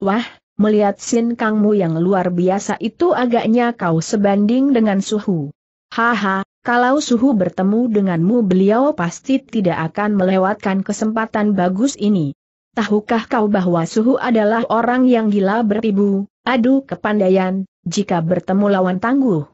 S1: Wah, melihat sin kangmu yang luar biasa itu agaknya kau sebanding dengan suhu. Haha, kalau suhu bertemu denganmu beliau pasti tidak akan melewatkan kesempatan bagus ini. Tahukah kau bahwa suhu adalah orang yang gila beribu, Aduh, kepandaian, jika bertemu lawan tangguh?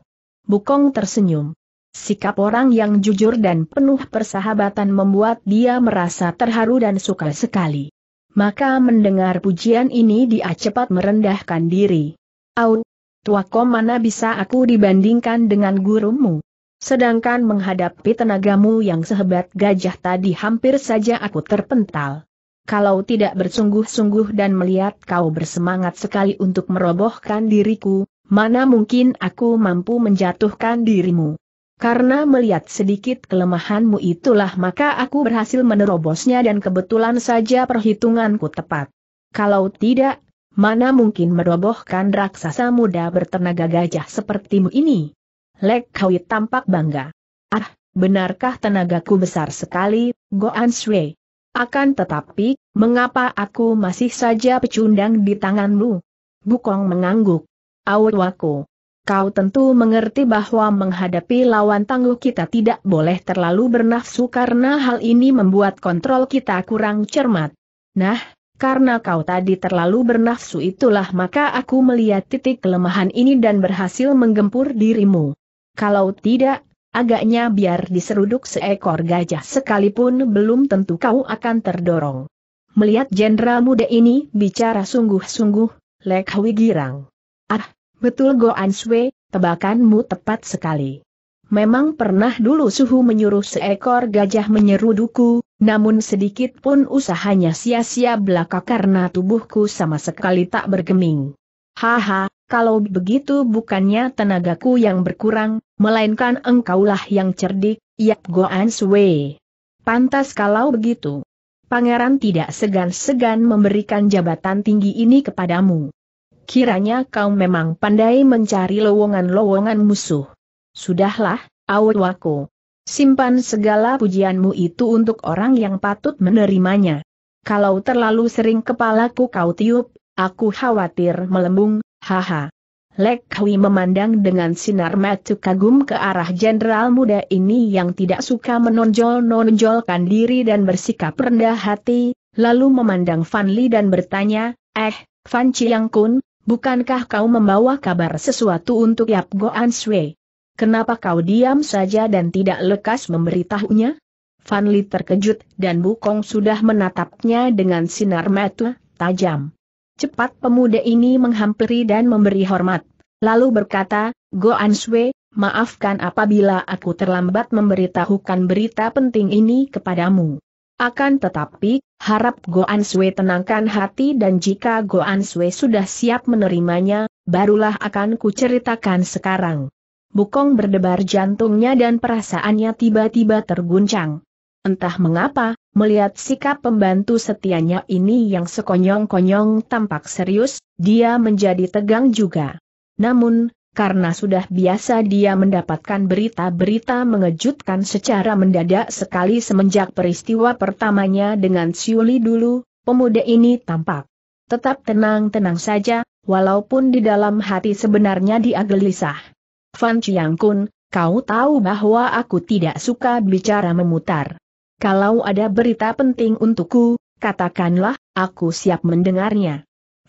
S1: Bukong tersenyum. Sikap orang yang jujur dan penuh persahabatan membuat dia merasa terharu dan suka sekali. Maka mendengar pujian ini dia cepat merendahkan diri. Au, tuako mana bisa aku dibandingkan dengan gurumu? Sedangkan menghadapi tenagamu yang sehebat gajah tadi hampir saja aku terpental. Kalau tidak bersungguh-sungguh dan melihat kau bersemangat sekali untuk merobohkan diriku, mana mungkin aku mampu menjatuhkan dirimu. Karena melihat sedikit kelemahanmu itulah maka aku berhasil menerobosnya dan kebetulan saja perhitunganku tepat. Kalau tidak, mana mungkin merobohkan raksasa muda bertenaga gajah sepertimu ini? Lek Kawi tampak bangga. Ah, benarkah tenagaku besar sekali, Goan Shui? Akan tetapi, mengapa aku masih saja pecundang di tanganmu? Bukong mengangguk. Awet waku. Kau tentu mengerti bahwa menghadapi lawan tangguh kita tidak boleh terlalu bernafsu karena hal ini membuat kontrol kita kurang cermat. Nah, karena kau tadi terlalu bernafsu itulah maka aku melihat titik kelemahan ini dan berhasil menggempur dirimu. Kalau tidak, agaknya biar diseruduk seekor gajah sekalipun belum tentu kau akan terdorong. Melihat jenderal muda ini bicara sungguh-sungguh, Lek girang. Ah, Betul go Answe, tebakanmu tepat sekali. Memang pernah dulu Suhu menyuruh seekor gajah menyeruduku, namun sedikit pun usahanya sia-sia belaka karena tubuhku sama sekali tak bergeming. Haha, kalau begitu bukannya tenagaku yang berkurang, melainkan engkaulah yang cerdik, Yap go Answe. Pantas kalau begitu. Pangeran tidak segan-segan memberikan jabatan tinggi ini kepadamu kiranya kau memang pandai mencari lowongan-lowongan musuh. Sudahlah, awakku. Simpan segala pujianmu itu untuk orang yang patut menerimanya. Kalau terlalu sering kepalaku kau tiup, aku khawatir melembung, haha. Lek Hui memandang dengan sinar mata kagum ke arah jenderal muda ini yang tidak suka menonjol-nonjolkan diri dan bersikap rendah hati, lalu memandang Fan dan bertanya, Eh, Fan Chiang Kun, Bukankah kau membawa kabar sesuatu untuk Yap Goan Sui? Kenapa kau diam saja dan tidak lekas memberitahunya? Fan Li terkejut dan Bukong sudah menatapnya dengan sinar mata tajam. Cepat pemuda ini menghampiri dan memberi hormat. Lalu berkata, Goan Sui, maafkan apabila aku terlambat memberitahukan berita penting ini kepadamu. Akan tetapi, harap Goan Sui tenangkan hati dan jika Goan Sui sudah siap menerimanya, barulah akan kuceritakan sekarang. Bukong berdebar jantungnya dan perasaannya tiba-tiba terguncang. Entah mengapa, melihat sikap pembantu setianya ini yang sekonyong-konyong tampak serius, dia menjadi tegang juga. Namun, karena sudah biasa dia mendapatkan berita-berita mengejutkan secara mendadak sekali semenjak peristiwa pertamanya dengan Siuli dulu, pemuda ini tampak tetap tenang-tenang saja, walaupun di dalam hati sebenarnya dia gelisah. Fan Chiang Kun, kau tahu bahwa aku tidak suka bicara memutar. Kalau ada berita penting untukku, katakanlah, aku siap mendengarnya.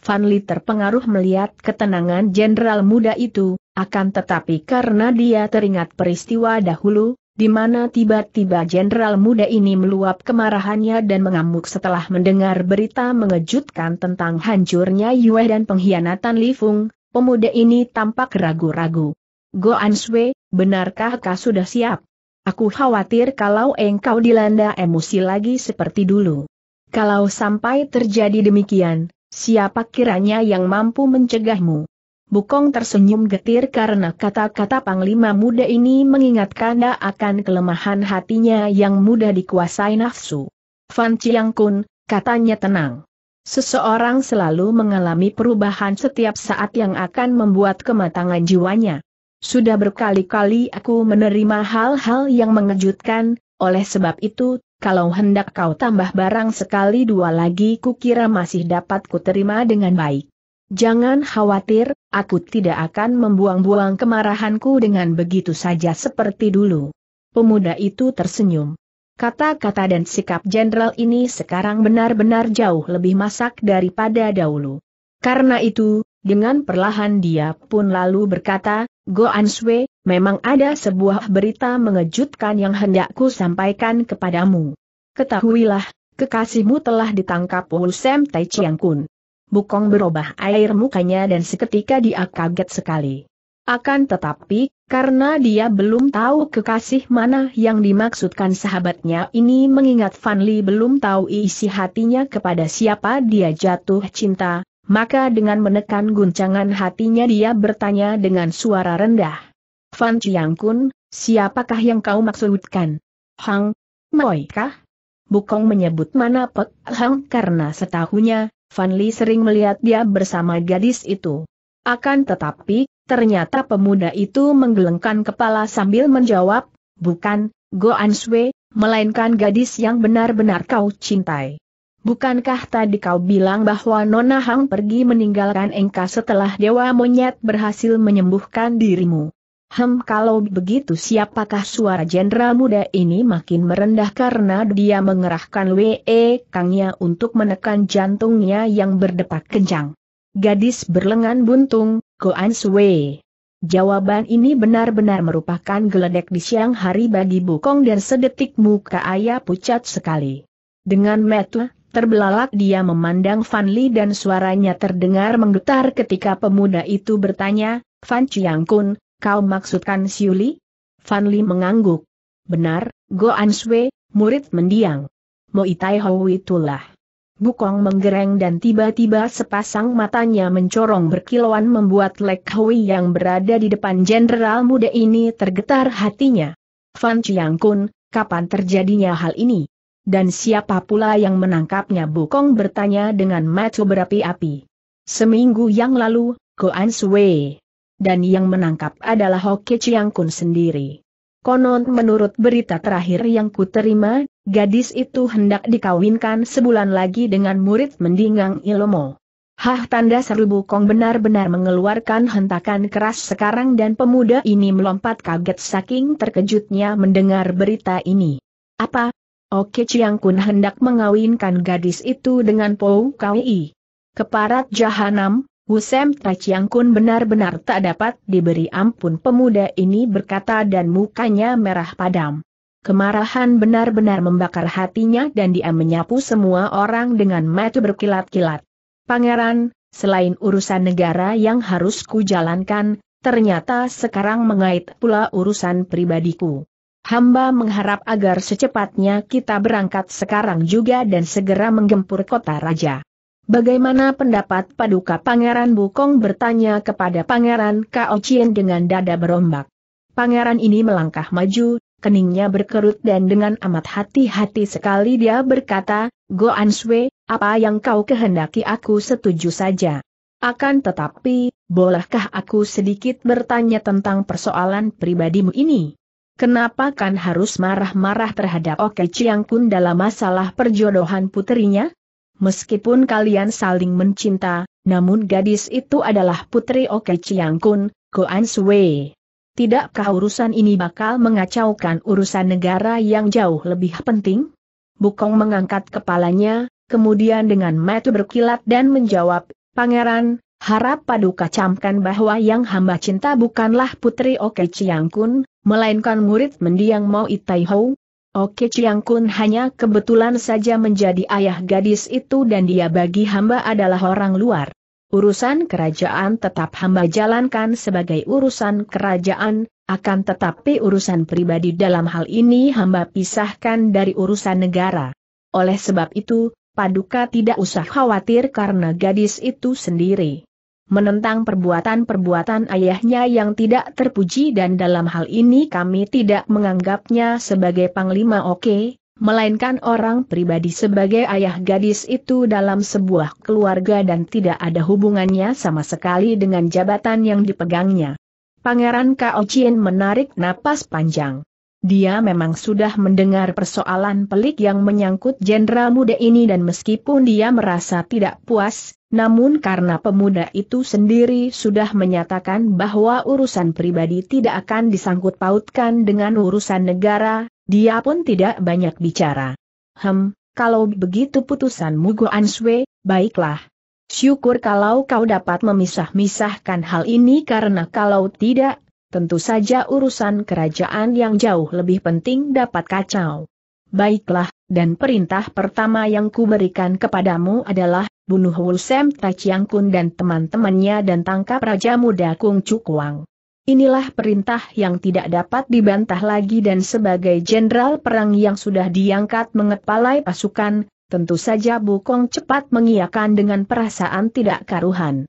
S1: Li terpengaruh melihat ketenangan jenderal muda itu, akan tetapi karena dia teringat peristiwa dahulu, di mana tiba-tiba jenderal muda ini meluap kemarahannya dan mengamuk setelah mendengar berita mengejutkan tentang hancurnya Yue dan pengkhianatan Li Fung, pemuda ini tampak ragu-ragu. Go Sui, benarkah kau sudah siap? Aku khawatir kalau engkau dilanda emosi lagi seperti dulu. Kalau sampai terjadi demikian, Siapa kiranya yang mampu mencegahmu? Bukong tersenyum getir karena kata-kata Panglima muda ini mengingatkan dia akan kelemahan hatinya yang mudah dikuasai nafsu. Fan Chiang Kun, katanya tenang. Seseorang selalu mengalami perubahan setiap saat yang akan membuat kematangan jiwanya. Sudah berkali-kali aku menerima hal-hal yang mengejutkan, oleh sebab itu kalau hendak kau tambah barang sekali dua lagi kukira masih dapat kuterima dengan baik. Jangan khawatir, aku tidak akan membuang-buang kemarahanku dengan begitu saja seperti dulu. Pemuda itu tersenyum. Kata-kata dan sikap jenderal ini sekarang benar-benar jauh lebih masak daripada dahulu. Karena itu, dengan perlahan dia pun lalu berkata, Go Answe, memang ada sebuah berita mengejutkan yang hendakku sampaikan kepadamu. Ketahuilah, kekasihmu telah ditangkap Wulsem Tai Chiang Kun. Bukong berubah air mukanya dan seketika dia kaget sekali. Akan tetapi, karena dia belum tahu kekasih mana yang dimaksudkan sahabatnya ini mengingat Fan Li belum tahu isi hatinya kepada siapa dia jatuh cinta, maka dengan menekan guncangan hatinya dia bertanya dengan suara rendah. Fan Chiangkun, siapakah yang kau maksudkan? Hang, Moi kah? Bukong menyebut mana Pek Hang karena setahunya, Fan Li sering melihat dia bersama gadis itu. Akan tetapi, ternyata pemuda itu menggelengkan kepala sambil menjawab, bukan, Go Sui, melainkan gadis yang benar-benar kau cintai. Bukankah tadi kau bilang bahwa Nona Hang pergi meninggalkan engkau setelah Dewa Monyet berhasil menyembuhkan dirimu? Hem kalau begitu siapakah suara jenderal muda ini makin merendah karena dia mengerahkan WE Kangnya untuk menekan jantungnya yang berdetak kencang. Gadis berlengan buntung, Koan Sui. Jawaban ini benar-benar merupakan geledek di siang hari bagi Bukong dan sedetik muka ayah pucat sekali. Dengan metu, Terbelalak dia memandang Fan Li dan suaranya terdengar menggetar ketika pemuda itu bertanya, Fan Chiang Kun, Kau maksudkan Siuli? Fan Li mengangguk. Benar, Go Sui, murid mendiang. Mo Itai Hoi itulah. Bukong menggereng dan tiba-tiba sepasang matanya mencorong berkilauan membuat Lek Hui yang berada di depan jenderal muda ini tergetar hatinya. Fan Chiang Kun, kapan terjadinya hal ini? Dan siapa pula yang menangkapnya Bukong bertanya dengan mata berapi-api. Seminggu yang lalu, Go Sui dan yang menangkap adalah Hoke Chiang Kun sendiri. Konon menurut berita terakhir yang kuterima, gadis itu hendak dikawinkan sebulan lagi dengan murid mendingang ilmu. Hah tanda Seribu Kong benar-benar mengeluarkan hentakan keras sekarang dan pemuda ini melompat kaget saking terkejutnya mendengar berita ini. Apa? Oke Chiang Kun hendak mengawinkan gadis itu dengan Pou Kwi? Keparat Jahanam, Wusem Kun benar-benar tak dapat diberi ampun pemuda ini berkata dan mukanya merah padam. Kemarahan benar-benar membakar hatinya dan dia menyapu semua orang dengan mata berkilat-kilat. Pangeran, selain urusan negara yang harus kujalankan, ternyata sekarang mengait pula urusan pribadiku. Hamba mengharap agar secepatnya kita berangkat sekarang juga dan segera menggempur kota raja. Bagaimana pendapat Paduka Pangeran Bukong bertanya kepada Pangeran Kao Chien dengan dada berombak. Pangeran ini melangkah maju, keningnya berkerut dan dengan amat hati-hati sekali dia berkata, Go Anshui, apa yang kau kehendaki aku setuju saja. Akan tetapi, bolehkah aku sedikit bertanya tentang persoalan pribadimu ini? Kenapa kan harus marah-marah terhadap Oke Chiang Kun dalam masalah perjodohan putrinya? Meskipun kalian saling mencinta, namun gadis itu adalah putri Oke Chiangkun, Goan Sui. Tidakkah urusan ini bakal mengacaukan urusan negara yang jauh lebih penting? Bukong mengangkat kepalanya, kemudian dengan mata berkilat dan menjawab, Pangeran, harap paduka camkan bahwa yang hamba cinta bukanlah putri Oke Chiangkun, melainkan murid mendiang Mo Itaihou. Oke Chiang Kun hanya kebetulan saja menjadi ayah gadis itu dan dia bagi hamba adalah orang luar. Urusan kerajaan tetap hamba jalankan sebagai urusan kerajaan, akan tetapi urusan pribadi dalam hal ini hamba pisahkan dari urusan negara. Oleh sebab itu, Paduka tidak usah khawatir karena gadis itu sendiri menentang perbuatan-perbuatan ayahnya yang tidak terpuji dan dalam hal ini kami tidak menganggapnya sebagai panglima oke, okay, melainkan orang pribadi sebagai ayah gadis itu dalam sebuah keluarga dan tidak ada hubungannya sama sekali dengan jabatan yang dipegangnya. Pangeran Kao Chien menarik napas panjang. Dia memang sudah mendengar persoalan pelik yang menyangkut jenderal muda ini dan meskipun dia merasa tidak puas, namun karena pemuda itu sendiri sudah menyatakan bahwa urusan pribadi tidak akan disangkut pautkan dengan urusan negara, dia pun tidak banyak bicara. Hem, kalau begitu putusan Mugo Answe, baiklah. Syukur kalau kau dapat memisah-misahkan hal ini karena kalau tidak, tentu saja urusan kerajaan yang jauh lebih penting dapat kacau. Baiklah, dan perintah pertama yang kuberikan kepadamu adalah bunuh Wulsem Kun dan teman-temannya dan tangkap Raja Muda Kung Chukwang. Inilah perintah yang tidak dapat dibantah lagi dan sebagai jenderal perang yang sudah diangkat mengepalai pasukan, tentu saja Bukong cepat mengiyakan dengan perasaan tidak karuhan.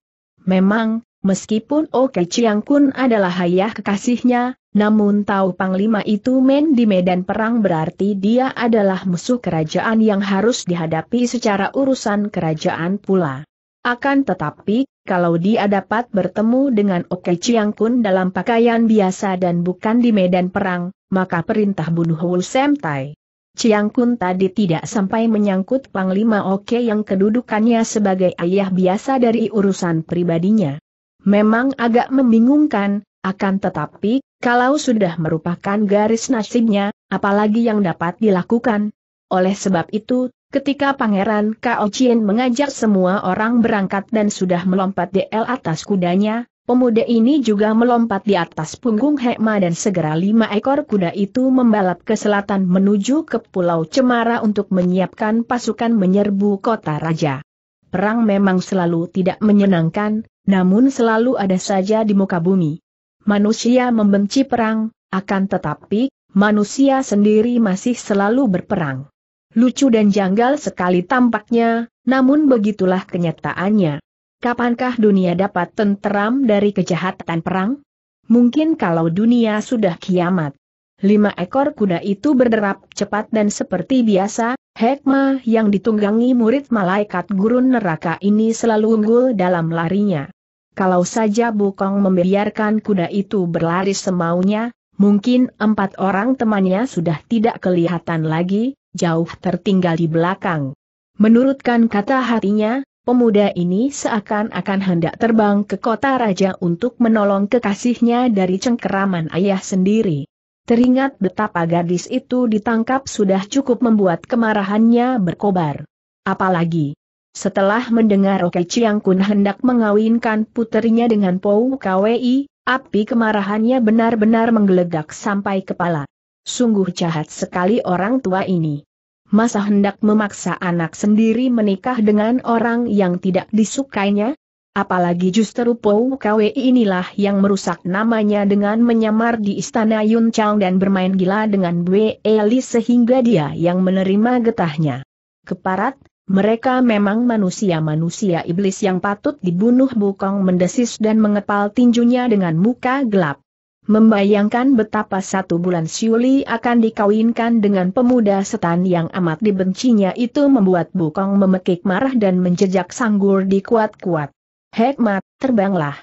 S1: Memang, meskipun Oke Chiang Kun adalah ayah kekasihnya, namun tahu Panglima itu main di medan perang berarti dia adalah musuh kerajaan yang harus dihadapi secara urusan kerajaan pula. Akan tetapi, kalau dia dapat bertemu dengan Oke Chiang Kun dalam pakaian biasa dan bukan di medan perang, maka perintah bunuh Wu Sem Tai. Chiang Kun tadi tidak sampai menyangkut Panglima Oke yang kedudukannya sebagai ayah biasa dari urusan pribadinya. Memang agak membingungkan, akan tetapi, kalau sudah merupakan garis nasibnya, apalagi yang dapat dilakukan? Oleh sebab itu, ketika Pangeran Kao Chien mengajak semua orang berangkat dan sudah melompat di atas kudanya, pemuda ini juga melompat di atas punggung Hekma dan segera lima ekor kuda itu membalap ke selatan menuju ke Pulau Cemara untuk menyiapkan pasukan menyerbu kota raja. Perang memang selalu tidak menyenangkan, namun selalu ada saja di muka bumi manusia membenci perang, akan tetapi, manusia sendiri masih selalu berperang. Lucu dan janggal sekali tampaknya, namun begitulah kenyataannya. Kapankah dunia dapat tenteram dari kejahatan perang? Mungkin kalau dunia sudah kiamat. Lima ekor kuda itu berderap cepat dan seperti biasa, Hekma yang ditunggangi murid malaikat gurun neraka ini selalu unggul dalam larinya. Kalau saja Bukong membiarkan kuda itu berlari semaunya, mungkin empat orang temannya sudah tidak kelihatan lagi, jauh tertinggal di belakang. Menurutkan kata hatinya, pemuda ini seakan-akan hendak terbang ke kota raja untuk menolong kekasihnya dari cengkeraman ayah sendiri. Teringat betapa gadis itu ditangkap sudah cukup membuat kemarahannya berkobar. Apalagi, setelah mendengar Oke Chiang Kun hendak mengawinkan putrinya dengan Pou Kwei, api kemarahannya benar-benar menggeledak sampai kepala. Sungguh jahat sekali orang tua ini. Masa hendak memaksa anak sendiri menikah dengan orang yang tidak disukainya? Apalagi justru Pou Kwei inilah yang merusak namanya dengan menyamar di istana Yun Chang dan bermain gila dengan Bwe Eli sehingga dia yang menerima getahnya. Keparat, mereka memang manusia-manusia iblis yang patut dibunuh Bukong mendesis dan mengepal tinjunya dengan muka gelap. Membayangkan betapa satu bulan Siuli akan dikawinkan dengan pemuda setan yang amat dibencinya itu membuat Bukong memekik marah dan menjejak sanggur di kuat-kuat. Hekmat, terbanglah.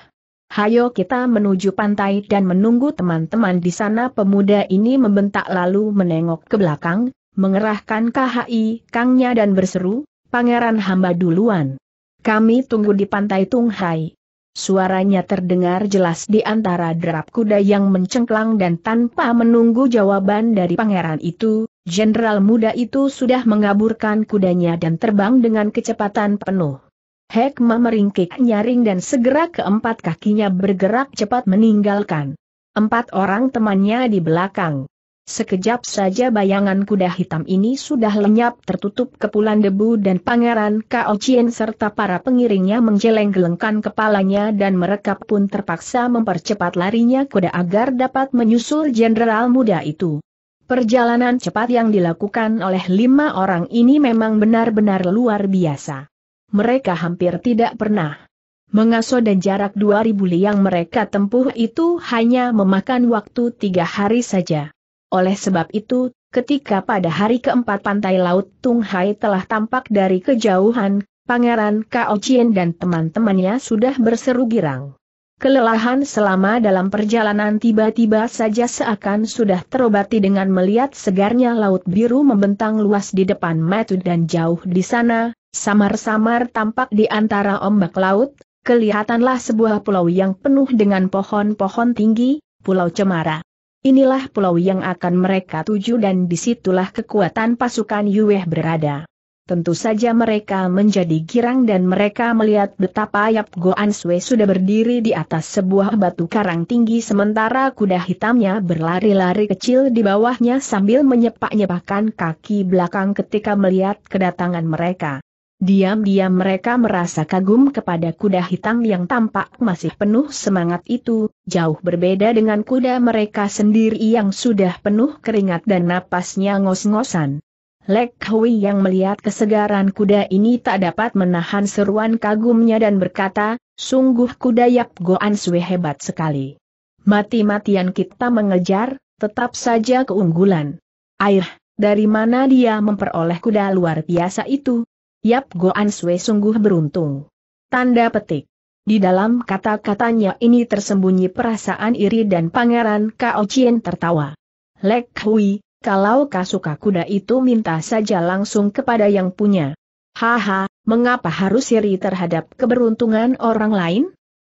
S1: Hayo kita menuju pantai dan menunggu teman-teman di sana pemuda ini membentak lalu menengok ke belakang, mengerahkan KHI, kangnya dan berseru, Pangeran hamba duluan. Kami tunggu di pantai Tunghai. Suaranya terdengar jelas di antara derap kuda yang mencengklang dan tanpa menunggu jawaban dari pangeran itu, jenderal muda itu sudah mengaburkan kudanya dan terbang dengan kecepatan penuh. Hekma meringkik nyaring dan segera keempat kakinya bergerak cepat meninggalkan. Empat orang temannya di belakang. Sekejap saja bayangan kuda hitam ini sudah lenyap tertutup kepulan debu dan pangeran Kao Chien serta para pengiringnya menggeleng-gelengkan kepalanya dan mereka pun terpaksa mempercepat larinya kuda agar dapat menyusul jenderal muda itu. Perjalanan cepat yang dilakukan oleh lima orang ini memang benar-benar luar biasa. Mereka hampir tidak pernah Mengaso dan jarak 2000 li yang mereka tempuh itu hanya memakan waktu tiga hari saja. Oleh sebab itu, ketika pada hari keempat pantai laut Tung Hai telah tampak dari kejauhan, Pangeran Kao Chien dan teman-temannya sudah berseru girang. Kelelahan selama dalam perjalanan tiba-tiba saja seakan sudah terobati dengan melihat segarnya laut biru membentang luas di depan mata dan jauh di sana, samar-samar tampak di antara ombak laut, kelihatanlah sebuah pulau yang penuh dengan pohon-pohon tinggi, Pulau Cemara. Inilah pulau yang akan mereka tuju dan disitulah kekuatan pasukan Yueh berada. Tentu saja mereka menjadi girang dan mereka melihat betapa Yap Goan Sue sudah berdiri di atas sebuah batu karang tinggi sementara kuda hitamnya berlari-lari kecil di bawahnya sambil menyepak nyepakan kaki belakang ketika melihat kedatangan mereka. Diam-diam mereka merasa kagum kepada kuda hitam yang tampak masih penuh semangat itu, jauh berbeda dengan kuda mereka sendiri yang sudah penuh keringat dan napasnya ngos-ngosan. Lek Hui yang melihat kesegaran kuda ini tak dapat menahan seruan kagumnya dan berkata, sungguh kuda Yap Goan Sui hebat sekali. Mati-matian kita mengejar, tetap saja keunggulan. Air, dari mana dia memperoleh kuda luar biasa itu? Yap Goan Sue sungguh beruntung. Tanda petik. Di dalam kata-katanya ini tersembunyi perasaan iri dan pangeran Kao Chien tertawa. Lek Hui, kalau suka kuda itu minta saja langsung kepada yang punya. Haha, mengapa harus iri terhadap keberuntungan orang lain?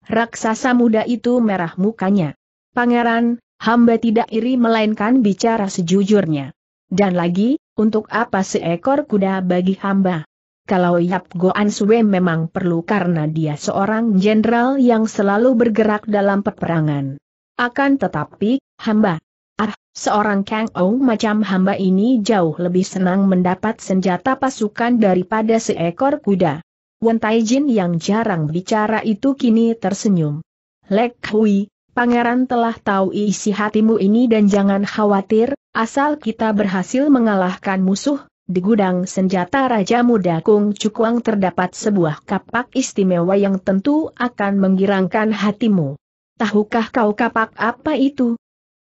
S1: Raksasa muda itu merah mukanya. Pangeran, hamba tidak iri melainkan bicara sejujurnya. Dan lagi, untuk apa seekor kuda bagi hamba? kalau Yap Goan Sue memang perlu karena dia seorang jenderal yang selalu bergerak dalam peperangan. Akan tetapi, hamba, ah, seorang Kang Ou macam hamba ini jauh lebih senang mendapat senjata pasukan daripada seekor kuda. Wen Taijin yang jarang bicara itu kini tersenyum. Lek Hui, pangeran telah tahu isi hatimu ini dan jangan khawatir, asal kita berhasil mengalahkan musuh, di gudang senjata Raja Muda Kung Cukuang terdapat sebuah kapak istimewa yang tentu akan menggirangkan hatimu. Tahukah kau kapak apa itu?